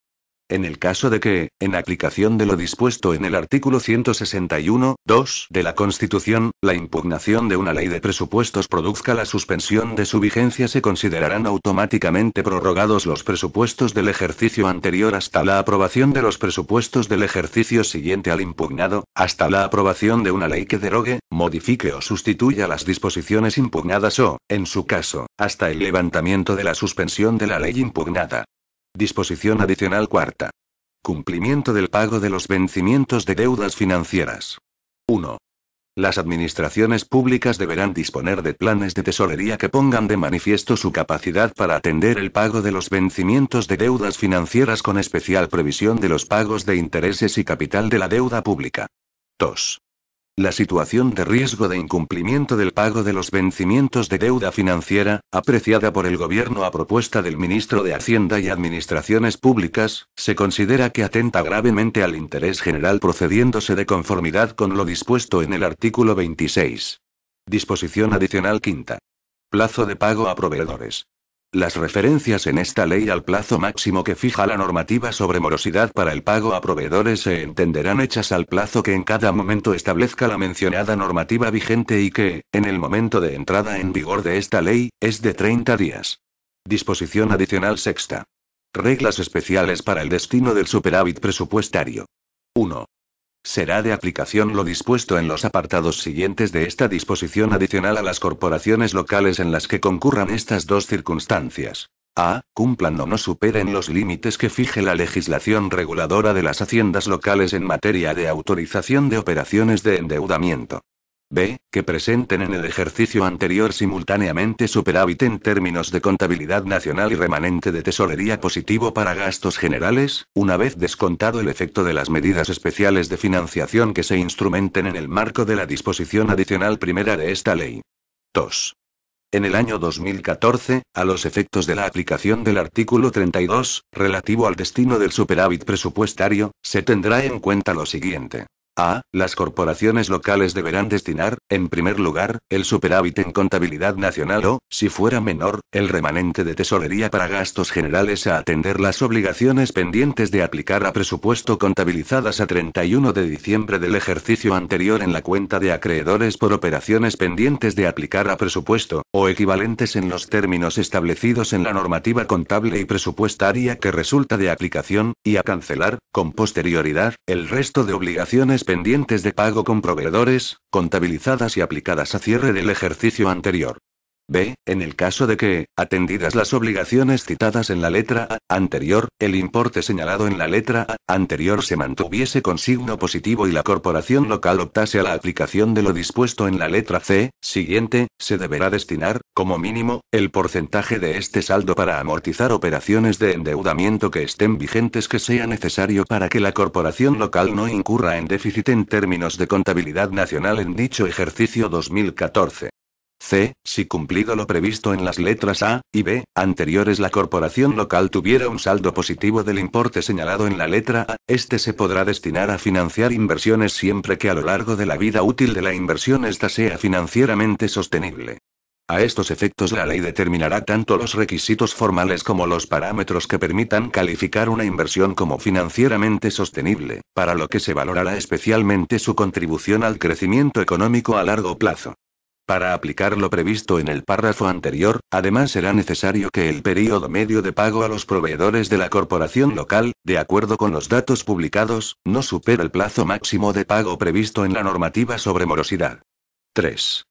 En el caso de que, en aplicación de lo dispuesto en el artículo 161, 2 de la Constitución, la impugnación de una ley de presupuestos produzca la suspensión de su vigencia, se considerarán automáticamente prorrogados los presupuestos del ejercicio anterior hasta la aprobación de los presupuestos del ejercicio siguiente al impugnado, hasta la aprobación de una ley que derogue, modifique o sustituya las disposiciones impugnadas o, en su caso, hasta el levantamiento de la suspensión de la ley impugnada. Disposición adicional cuarta. Cumplimiento del pago de los vencimientos de deudas financieras. 1. Las administraciones públicas deberán disponer de planes de tesorería que pongan de manifiesto su capacidad para atender el pago de los vencimientos de deudas financieras con especial previsión de los pagos de intereses y capital de la deuda pública. 2. La situación de riesgo de incumplimiento del pago de los vencimientos de deuda financiera, apreciada por el Gobierno a propuesta del ministro de Hacienda y Administraciones Públicas, se considera que atenta gravemente al interés general procediéndose de conformidad con lo dispuesto en el artículo 26. Disposición adicional quinta. Plazo de pago a proveedores. Las referencias en esta ley al plazo máximo que fija la normativa sobre morosidad para el pago a proveedores se entenderán hechas al plazo que en cada momento establezca la mencionada normativa vigente y que, en el momento de entrada en vigor de esta ley, es de 30 días. Disposición adicional sexta. Reglas especiales para el destino del superávit presupuestario. 1. Será de aplicación lo dispuesto en los apartados siguientes de esta disposición adicional a las corporaciones locales en las que concurran estas dos circunstancias. A. Cumplan o no superen los límites que fije la legislación reguladora de las haciendas locales en materia de autorización de operaciones de endeudamiento. B, que presenten en el ejercicio anterior simultáneamente superávit en términos de contabilidad nacional y remanente de tesorería positivo para gastos generales, una vez descontado el efecto de las medidas especiales de financiación que se instrumenten en el marco de la disposición adicional primera de esta ley. 2. En el año 2014, a los efectos de la aplicación del artículo 32, relativo al destino del superávit presupuestario, se tendrá en cuenta lo siguiente. A. Las corporaciones locales deberán destinar, en primer lugar, el superávit en contabilidad nacional o, si fuera menor, el remanente de tesorería para gastos generales a atender las obligaciones pendientes de aplicar a presupuesto contabilizadas a 31 de diciembre del ejercicio anterior en la cuenta de acreedores por operaciones pendientes de aplicar a presupuesto, o equivalentes en los términos establecidos en la normativa contable y presupuestaria que resulta de aplicación, y a cancelar, con posterioridad, el resto de obligaciones pendientes de pago con proveedores, contabilizadas y aplicadas a cierre del ejercicio anterior. B. En el caso de que, atendidas las obligaciones citadas en la letra A anterior, el importe señalado en la letra A anterior se mantuviese con signo positivo y la corporación local optase a la aplicación de lo dispuesto en la letra C, siguiente, se deberá destinar, como mínimo, el porcentaje de este saldo para amortizar operaciones de endeudamiento que estén vigentes que sea necesario para que la corporación local no incurra en déficit en términos de contabilidad nacional en dicho ejercicio 2014. C. Si cumplido lo previsto en las letras A y B anteriores la corporación local tuviera un saldo positivo del importe señalado en la letra A, este se podrá destinar a financiar inversiones siempre que a lo largo de la vida útil de la inversión ésta sea financieramente sostenible. A estos efectos la ley determinará tanto los requisitos formales como los parámetros que permitan calificar una inversión como financieramente sostenible, para lo que se valorará especialmente su contribución al crecimiento económico a largo plazo. Para aplicar lo previsto en el párrafo anterior, además será necesario que el período medio de pago a los proveedores de la corporación local, de acuerdo con los datos publicados, no supere el plazo máximo de pago previsto en la normativa sobre morosidad. 3.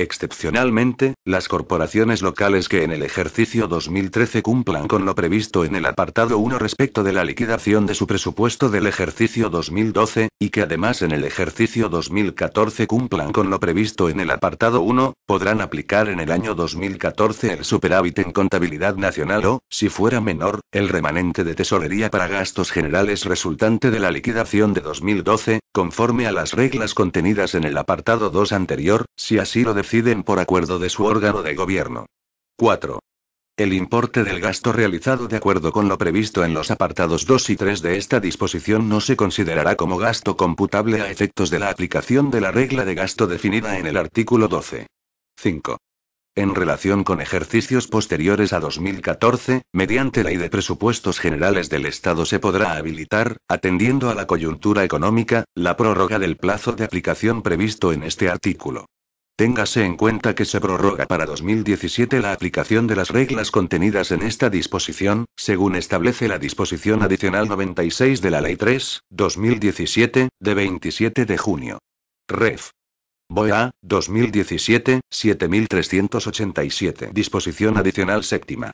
Excepcionalmente, las corporaciones locales que en el ejercicio 2013 cumplan con lo previsto en el apartado 1 respecto de la liquidación de su presupuesto del ejercicio 2012, y que además en el ejercicio 2014 cumplan con lo previsto en el apartado 1, podrán aplicar en el año 2014 el superávit en contabilidad nacional o, si fuera menor, el remanente de tesorería para gastos generales resultante de la liquidación de 2012, conforme a las reglas contenidas en el apartado 2 anterior, si así lo deciden por acuerdo de su órgano de gobierno. 4. El importe del gasto realizado de acuerdo con lo previsto en los apartados 2 y 3 de esta disposición no se considerará como gasto computable a efectos de la aplicación de la regla de gasto definida en el artículo 12. 5 en relación con ejercicios posteriores a 2014, mediante Ley de Presupuestos Generales del Estado se podrá habilitar, atendiendo a la coyuntura económica, la prórroga del plazo de aplicación previsto en este artículo. Téngase en cuenta que se prorroga para 2017 la aplicación de las reglas contenidas en esta disposición, según establece la disposición adicional 96 de la Ley 3, 2017, de 27 de junio. Ref. BOEA, 2017, 7387. Disposición adicional séptima.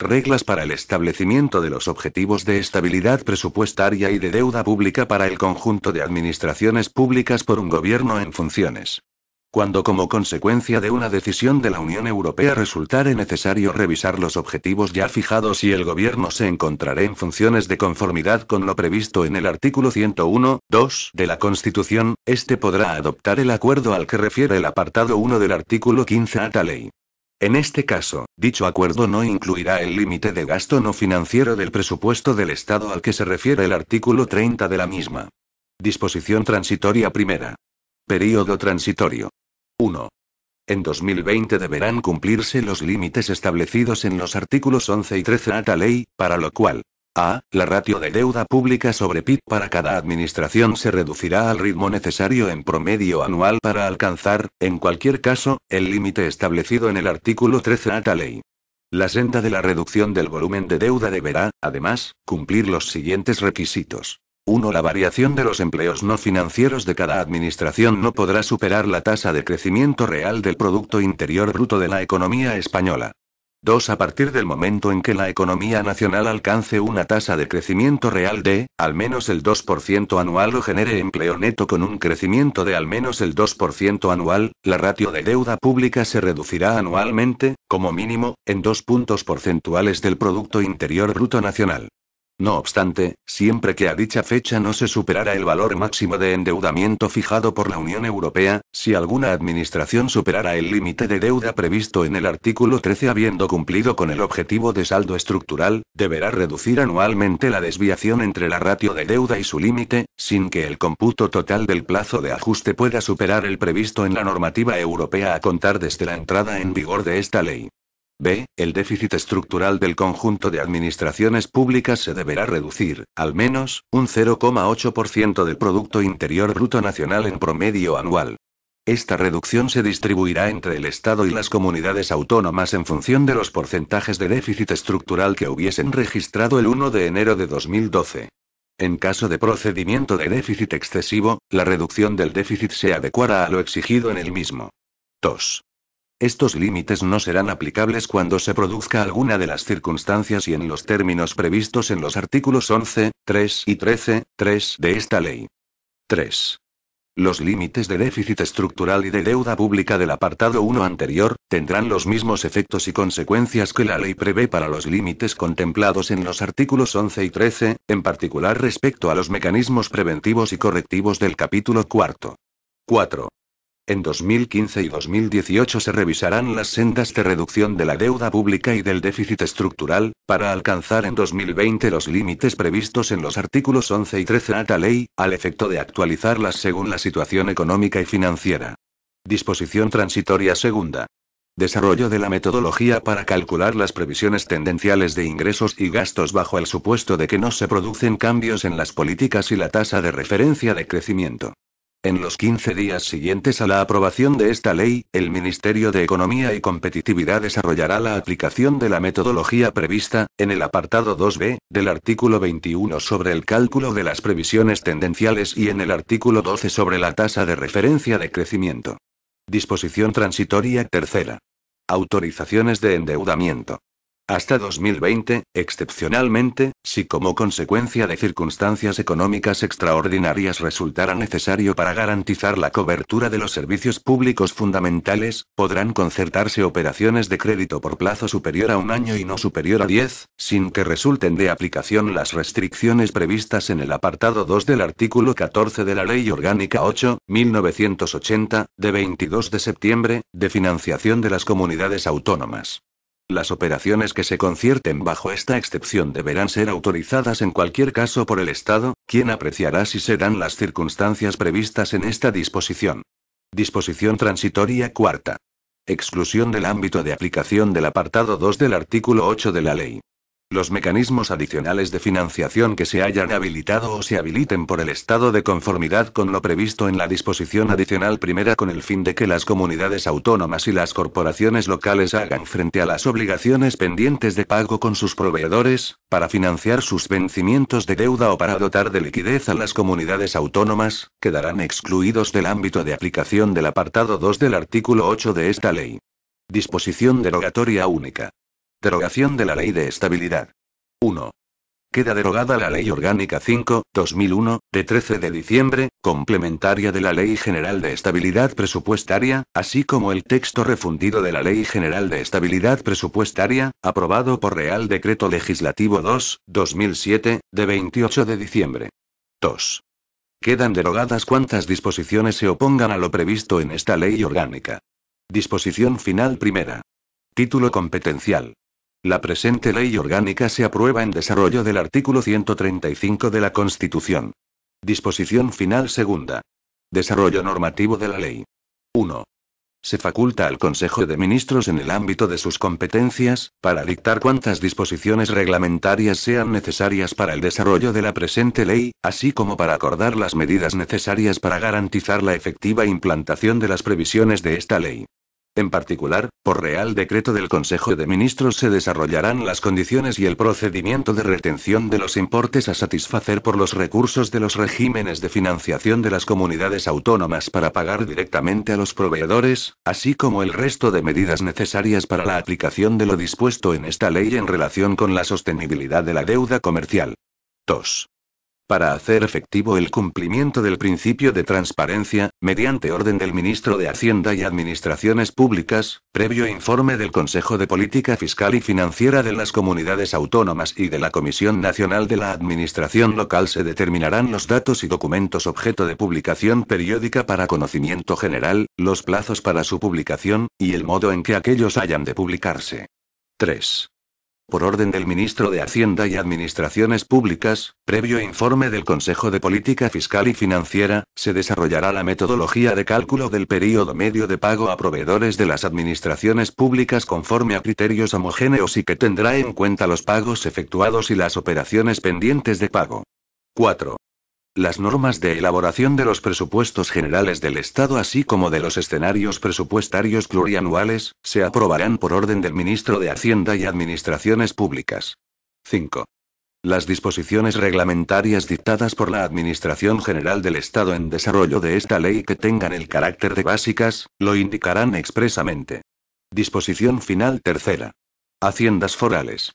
Reglas para el establecimiento de los objetivos de estabilidad presupuestaria y de deuda pública para el conjunto de administraciones públicas por un gobierno en funciones. Cuando como consecuencia de una decisión de la Unión Europea resultare necesario revisar los objetivos ya fijados y el gobierno se encontrará en funciones de conformidad con lo previsto en el artículo 101, 2 de la Constitución, este podrá adoptar el acuerdo al que refiere el apartado 1 del artículo 15 a tal ley. En este caso, dicho acuerdo no incluirá el límite de gasto no financiero del presupuesto del Estado al que se refiere el artículo 30 de la misma. Disposición transitoria primera. Período transitorio. 1. En 2020 deberán cumplirse los límites establecidos en los artículos 11 y 13 de la ley, para lo cual a. La ratio de deuda pública sobre PIB para cada administración se reducirá al ritmo necesario en promedio anual para alcanzar, en cualquier caso, el límite establecido en el artículo 13 de la ley. La senda de la reducción del volumen de deuda deberá, además, cumplir los siguientes requisitos. 1. La variación de los empleos no financieros de cada administración no podrá superar la tasa de crecimiento real del Producto Interior Bruto de la economía española. 2. A partir del momento en que la economía nacional alcance una tasa de crecimiento real de, al menos el 2% anual o genere empleo neto con un crecimiento de al menos el 2% anual, la ratio de deuda pública se reducirá anualmente, como mínimo, en dos puntos porcentuales del Producto Interior Bruto Nacional. No obstante, siempre que a dicha fecha no se superara el valor máximo de endeudamiento fijado por la Unión Europea, si alguna administración superara el límite de deuda previsto en el artículo 13 habiendo cumplido con el objetivo de saldo estructural, deberá reducir anualmente la desviación entre la ratio de deuda y su límite, sin que el cómputo total del plazo de ajuste pueda superar el previsto en la normativa europea a contar desde la entrada en vigor de esta ley. B. El déficit estructural del conjunto de administraciones públicas se deberá reducir, al menos, un 0,8% del Producto Interior Bruto Nacional en promedio anual. Esta reducción se distribuirá entre el Estado y las comunidades autónomas en función de los porcentajes de déficit estructural que hubiesen registrado el 1 de enero de 2012. En caso de procedimiento de déficit excesivo, la reducción del déficit se adecuará a lo exigido en el mismo. 2. Estos límites no serán aplicables cuando se produzca alguna de las circunstancias y en los términos previstos en los artículos 11, 3 y 13, 3 de esta ley. 3. Los límites de déficit estructural y de deuda pública del apartado 1 anterior, tendrán los mismos efectos y consecuencias que la ley prevé para los límites contemplados en los artículos 11 y 13, en particular respecto a los mecanismos preventivos y correctivos del capítulo 4. 4. En 2015 y 2018 se revisarán las sendas de reducción de la deuda pública y del déficit estructural, para alcanzar en 2020 los límites previstos en los artículos 11 y 13 de la ley, al efecto de actualizarlas según la situación económica y financiera. Disposición transitoria segunda. Desarrollo de la metodología para calcular las previsiones tendenciales de ingresos y gastos bajo el supuesto de que no se producen cambios en las políticas y la tasa de referencia de crecimiento. En los 15 días siguientes a la aprobación de esta ley, el Ministerio de Economía y Competitividad desarrollará la aplicación de la metodología prevista, en el apartado 2b, del artículo 21 sobre el cálculo de las previsiones tendenciales y en el artículo 12 sobre la tasa de referencia de crecimiento. Disposición transitoria tercera. Autorizaciones de endeudamiento. Hasta 2020, excepcionalmente, si como consecuencia de circunstancias económicas extraordinarias resultara necesario para garantizar la cobertura de los servicios públicos fundamentales, podrán concertarse operaciones de crédito por plazo superior a un año y no superior a 10, sin que resulten de aplicación las restricciones previstas en el apartado 2 del artículo 14 de la Ley Orgánica 8, 1980, de 22 de septiembre, de financiación de las comunidades autónomas. Las operaciones que se concierten bajo esta excepción deberán ser autorizadas en cualquier caso por el Estado, quien apreciará si se dan las circunstancias previstas en esta disposición. Disposición transitoria cuarta. Exclusión del ámbito de aplicación del apartado 2 del artículo 8 de la ley. Los mecanismos adicionales de financiación que se hayan habilitado o se habiliten por el Estado de conformidad con lo previsto en la disposición adicional primera con el fin de que las comunidades autónomas y las corporaciones locales hagan frente a las obligaciones pendientes de pago con sus proveedores, para financiar sus vencimientos de deuda o para dotar de liquidez a las comunidades autónomas, quedarán excluidos del ámbito de aplicación del apartado 2 del artículo 8 de esta ley. Disposición derogatoria única. Derogación de la Ley de Estabilidad. 1. Queda derogada la Ley Orgánica 5, 2001, de 13 de diciembre, complementaria de la Ley General de Estabilidad Presupuestaria, así como el texto refundido de la Ley General de Estabilidad Presupuestaria, aprobado por Real Decreto Legislativo 2, 2007, de 28 de diciembre. 2. Quedan derogadas cuantas disposiciones se opongan a lo previsto en esta ley orgánica. Disposición final primera. Título competencial. La presente ley orgánica se aprueba en desarrollo del artículo 135 de la Constitución. Disposición final segunda. Desarrollo normativo de la ley. 1. Se faculta al Consejo de Ministros en el ámbito de sus competencias, para dictar cuantas disposiciones reglamentarias sean necesarias para el desarrollo de la presente ley, así como para acordar las medidas necesarias para garantizar la efectiva implantación de las previsiones de esta ley. En particular, por Real Decreto del Consejo de Ministros se desarrollarán las condiciones y el procedimiento de retención de los importes a satisfacer por los recursos de los regímenes de financiación de las comunidades autónomas para pagar directamente a los proveedores, así como el resto de medidas necesarias para la aplicación de lo dispuesto en esta ley en relación con la sostenibilidad de la deuda comercial. 2 para hacer efectivo el cumplimiento del principio de transparencia, mediante orden del ministro de Hacienda y Administraciones Públicas, previo informe del Consejo de Política Fiscal y Financiera de las Comunidades Autónomas y de la Comisión Nacional de la Administración Local, se determinarán los datos y documentos objeto de publicación periódica para conocimiento general, los plazos para su publicación, y el modo en que aquellos hayan de publicarse. 3 por orden del ministro de Hacienda y Administraciones Públicas, previo informe del Consejo de Política Fiscal y Financiera, se desarrollará la metodología de cálculo del período medio de pago a proveedores de las administraciones públicas conforme a criterios homogéneos y que tendrá en cuenta los pagos efectuados y las operaciones pendientes de pago. 4 las normas de elaboración de los presupuestos generales del Estado así como de los escenarios presupuestarios plurianuales, se aprobarán por orden del ministro de Hacienda y Administraciones Públicas. 5. Las disposiciones reglamentarias dictadas por la Administración General del Estado en desarrollo de esta ley que tengan el carácter de básicas, lo indicarán expresamente. Disposición final tercera. Haciendas forales.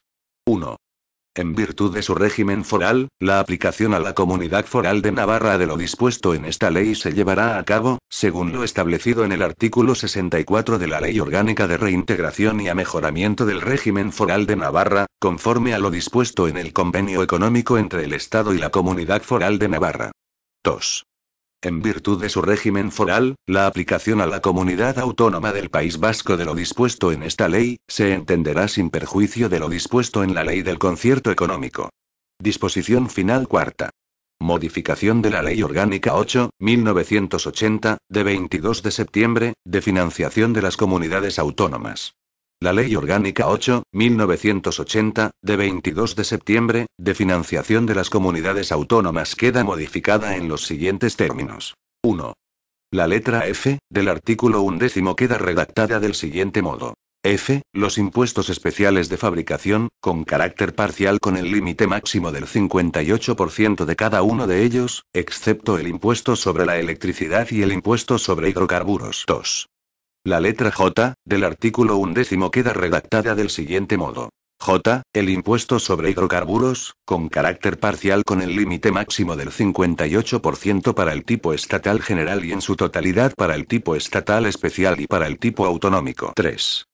En virtud de su régimen foral, la aplicación a la comunidad foral de Navarra de lo dispuesto en esta ley se llevará a cabo, según lo establecido en el artículo 64 de la Ley Orgánica de Reintegración y Amejoramiento del Régimen Foral de Navarra, conforme a lo dispuesto en el Convenio Económico entre el Estado y la Comunidad Foral de Navarra. 2. En virtud de su régimen foral, la aplicación a la comunidad autónoma del País Vasco de lo dispuesto en esta ley, se entenderá sin perjuicio de lo dispuesto en la ley del concierto económico. Disposición final cuarta. Modificación de la Ley Orgánica 8, 1980, de 22 de septiembre, de financiación de las comunidades autónomas. La Ley Orgánica 8, 1980, de 22 de septiembre, de financiación de las comunidades autónomas queda modificada en los siguientes términos. 1. La letra F, del artículo undécimo queda redactada del siguiente modo. F. Los impuestos especiales de fabricación, con carácter parcial con el límite máximo del 58% de cada uno de ellos, excepto el impuesto sobre la electricidad y el impuesto sobre hidrocarburos. 2. La letra J, del artículo undécimo queda redactada del siguiente modo. J. El impuesto sobre hidrocarburos, con carácter parcial con el límite máximo del 58% para el tipo estatal general y en su totalidad para el tipo estatal especial y para el tipo autonómico. 3.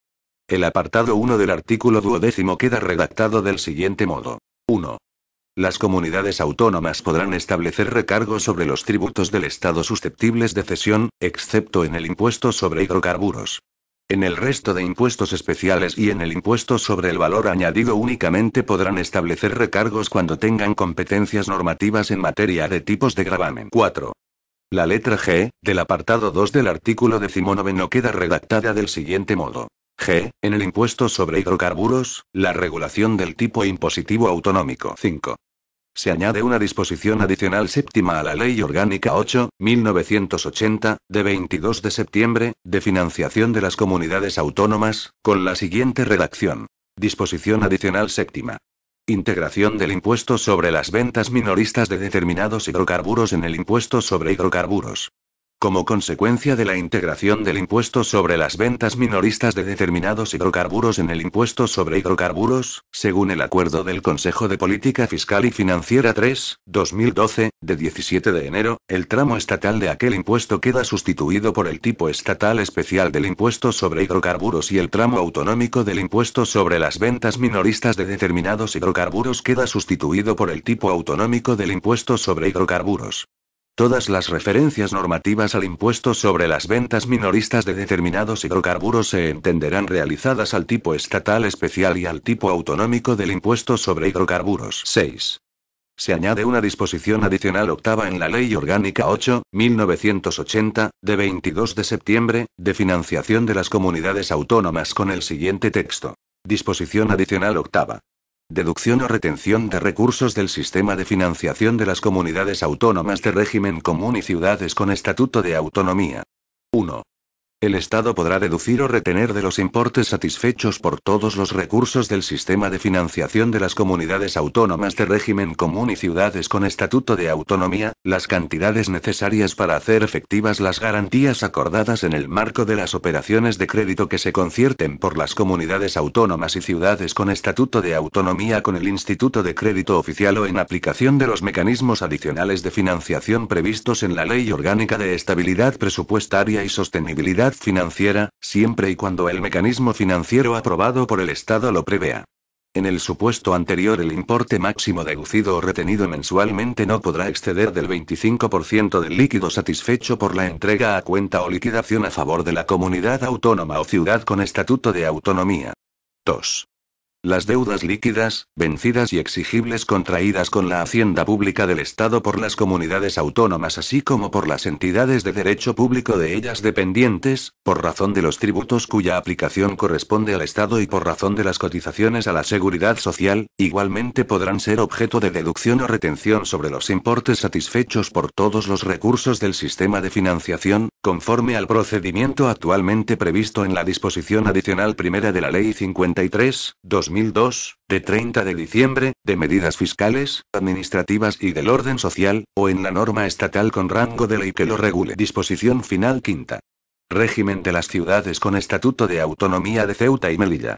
El apartado 1 del artículo duodécimo queda redactado del siguiente modo. 1. Las comunidades autónomas podrán establecer recargos sobre los tributos del Estado susceptibles de cesión, excepto en el impuesto sobre hidrocarburos. En el resto de impuestos especiales y en el impuesto sobre el valor añadido únicamente podrán establecer recargos cuando tengan competencias normativas en materia de tipos de gravamen. 4. La letra G, del apartado 2 del artículo 19 no queda redactada del siguiente modo. G. En el impuesto sobre hidrocarburos, la regulación del tipo impositivo autonómico. 5 se añade una disposición adicional séptima a la Ley Orgánica 8, 1980, de 22 de septiembre, de financiación de las comunidades autónomas, con la siguiente redacción. Disposición adicional séptima. Integración del impuesto sobre las ventas minoristas de determinados hidrocarburos en el impuesto sobre hidrocarburos. Como consecuencia de la integración del impuesto sobre las ventas minoristas de determinados hidrocarburos en el impuesto sobre hidrocarburos, según el acuerdo del Consejo de Política Fiscal y Financiera 3, 2012, de 17 de enero, el tramo estatal de aquel impuesto queda sustituido por el tipo estatal especial del impuesto sobre hidrocarburos y el tramo autonómico del impuesto sobre las ventas minoristas de determinados hidrocarburos queda sustituido por el tipo autonómico del impuesto sobre hidrocarburos. Todas las referencias normativas al impuesto sobre las ventas minoristas de determinados hidrocarburos se entenderán realizadas al tipo estatal especial y al tipo autonómico del impuesto sobre hidrocarburos 6. Se añade una disposición adicional octava en la Ley Orgánica 8, 1980, de 22 de septiembre, de financiación de las comunidades autónomas con el siguiente texto. Disposición adicional octava. Deducción o retención de recursos del sistema de financiación de las comunidades autónomas de régimen común y ciudades con estatuto de autonomía. 1. El Estado podrá deducir o retener de los importes satisfechos por todos los recursos del sistema de financiación de las comunidades autónomas de régimen común y ciudades con estatuto de autonomía, las cantidades necesarias para hacer efectivas las garantías acordadas en el marco de las operaciones de crédito que se concierten por las comunidades autónomas y ciudades con estatuto de autonomía con el Instituto de Crédito Oficial o en aplicación de los mecanismos adicionales de financiación previstos en la Ley Orgánica de Estabilidad Presupuestaria y Sostenibilidad financiera, siempre y cuando el mecanismo financiero aprobado por el Estado lo prevea. En el supuesto anterior el importe máximo deducido o retenido mensualmente no podrá exceder del 25% del líquido satisfecho por la entrega a cuenta o liquidación a favor de la comunidad autónoma o ciudad con estatuto de autonomía. 2. Las deudas líquidas, vencidas y exigibles contraídas con la hacienda pública del Estado por las comunidades autónomas así como por las entidades de derecho público de ellas dependientes, por razón de los tributos cuya aplicación corresponde al Estado y por razón de las cotizaciones a la seguridad social, igualmente podrán ser objeto de deducción o retención sobre los importes satisfechos por todos los recursos del sistema de financiación, conforme al procedimiento actualmente previsto en la disposición adicional primera de la Ley 53, 2 2002, de 30 de diciembre, de medidas fiscales, administrativas y del orden social, o en la norma estatal con rango de ley que lo regule. Disposición final quinta. Régimen de las ciudades con estatuto de autonomía de Ceuta y Melilla.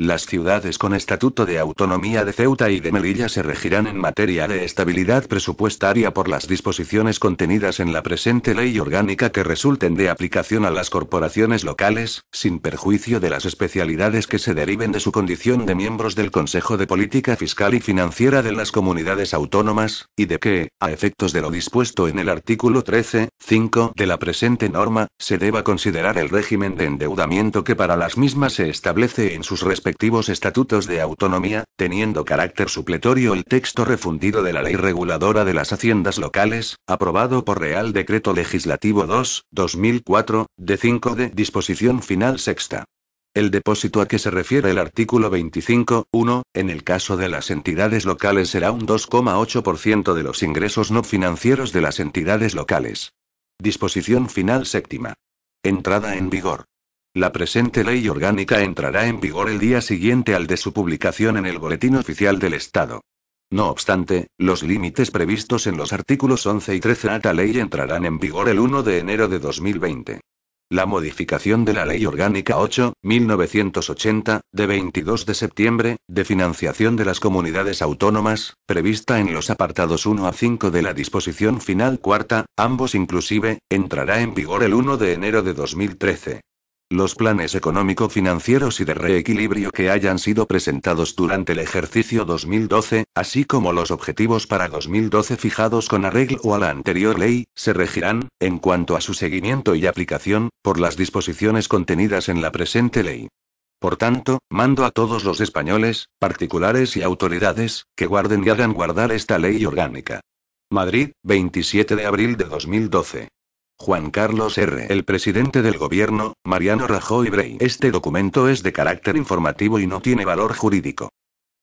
Las ciudades con estatuto de autonomía de Ceuta y de Melilla se regirán en materia de estabilidad presupuestaria por las disposiciones contenidas en la presente ley orgánica que resulten de aplicación a las corporaciones locales, sin perjuicio de las especialidades que se deriven de su condición de miembros del Consejo de Política Fiscal y Financiera de las Comunidades Autónomas, y de que, a efectos de lo dispuesto en el artículo 13, 5 de la presente norma, se deba considerar el régimen de endeudamiento que para las mismas se establece en sus respectivos estatutos de autonomía, teniendo carácter supletorio el texto refundido de la Ley Reguladora de las Haciendas Locales, aprobado por Real Decreto Legislativo 2, 2004, de 5 de disposición final sexta. El depósito a que se refiere el artículo 1, en el caso de las entidades locales será un 2,8% de los ingresos no financieros de las entidades locales. Disposición final séptima. Entrada en vigor. La presente ley orgánica entrará en vigor el día siguiente al de su publicación en el Boletín Oficial del Estado. No obstante, los límites previstos en los artículos 11 y 13 de la ley entrarán en vigor el 1 de enero de 2020. La modificación de la Ley Orgánica 8, 1980, de 22 de septiembre, de financiación de las comunidades autónomas, prevista en los apartados 1 a 5 de la disposición final cuarta, ambos inclusive, entrará en vigor el 1 de enero de 2013. Los planes económico-financieros y de reequilibrio que hayan sido presentados durante el ejercicio 2012, así como los objetivos para 2012 fijados con arreglo a la anterior ley, se regirán, en cuanto a su seguimiento y aplicación, por las disposiciones contenidas en la presente ley. Por tanto, mando a todos los españoles, particulares y autoridades, que guarden y hagan guardar esta ley orgánica. Madrid, 27 de abril de 2012. Juan Carlos R. El presidente del gobierno, Mariano Rajoy Brey. Este documento es de carácter informativo y no tiene valor jurídico.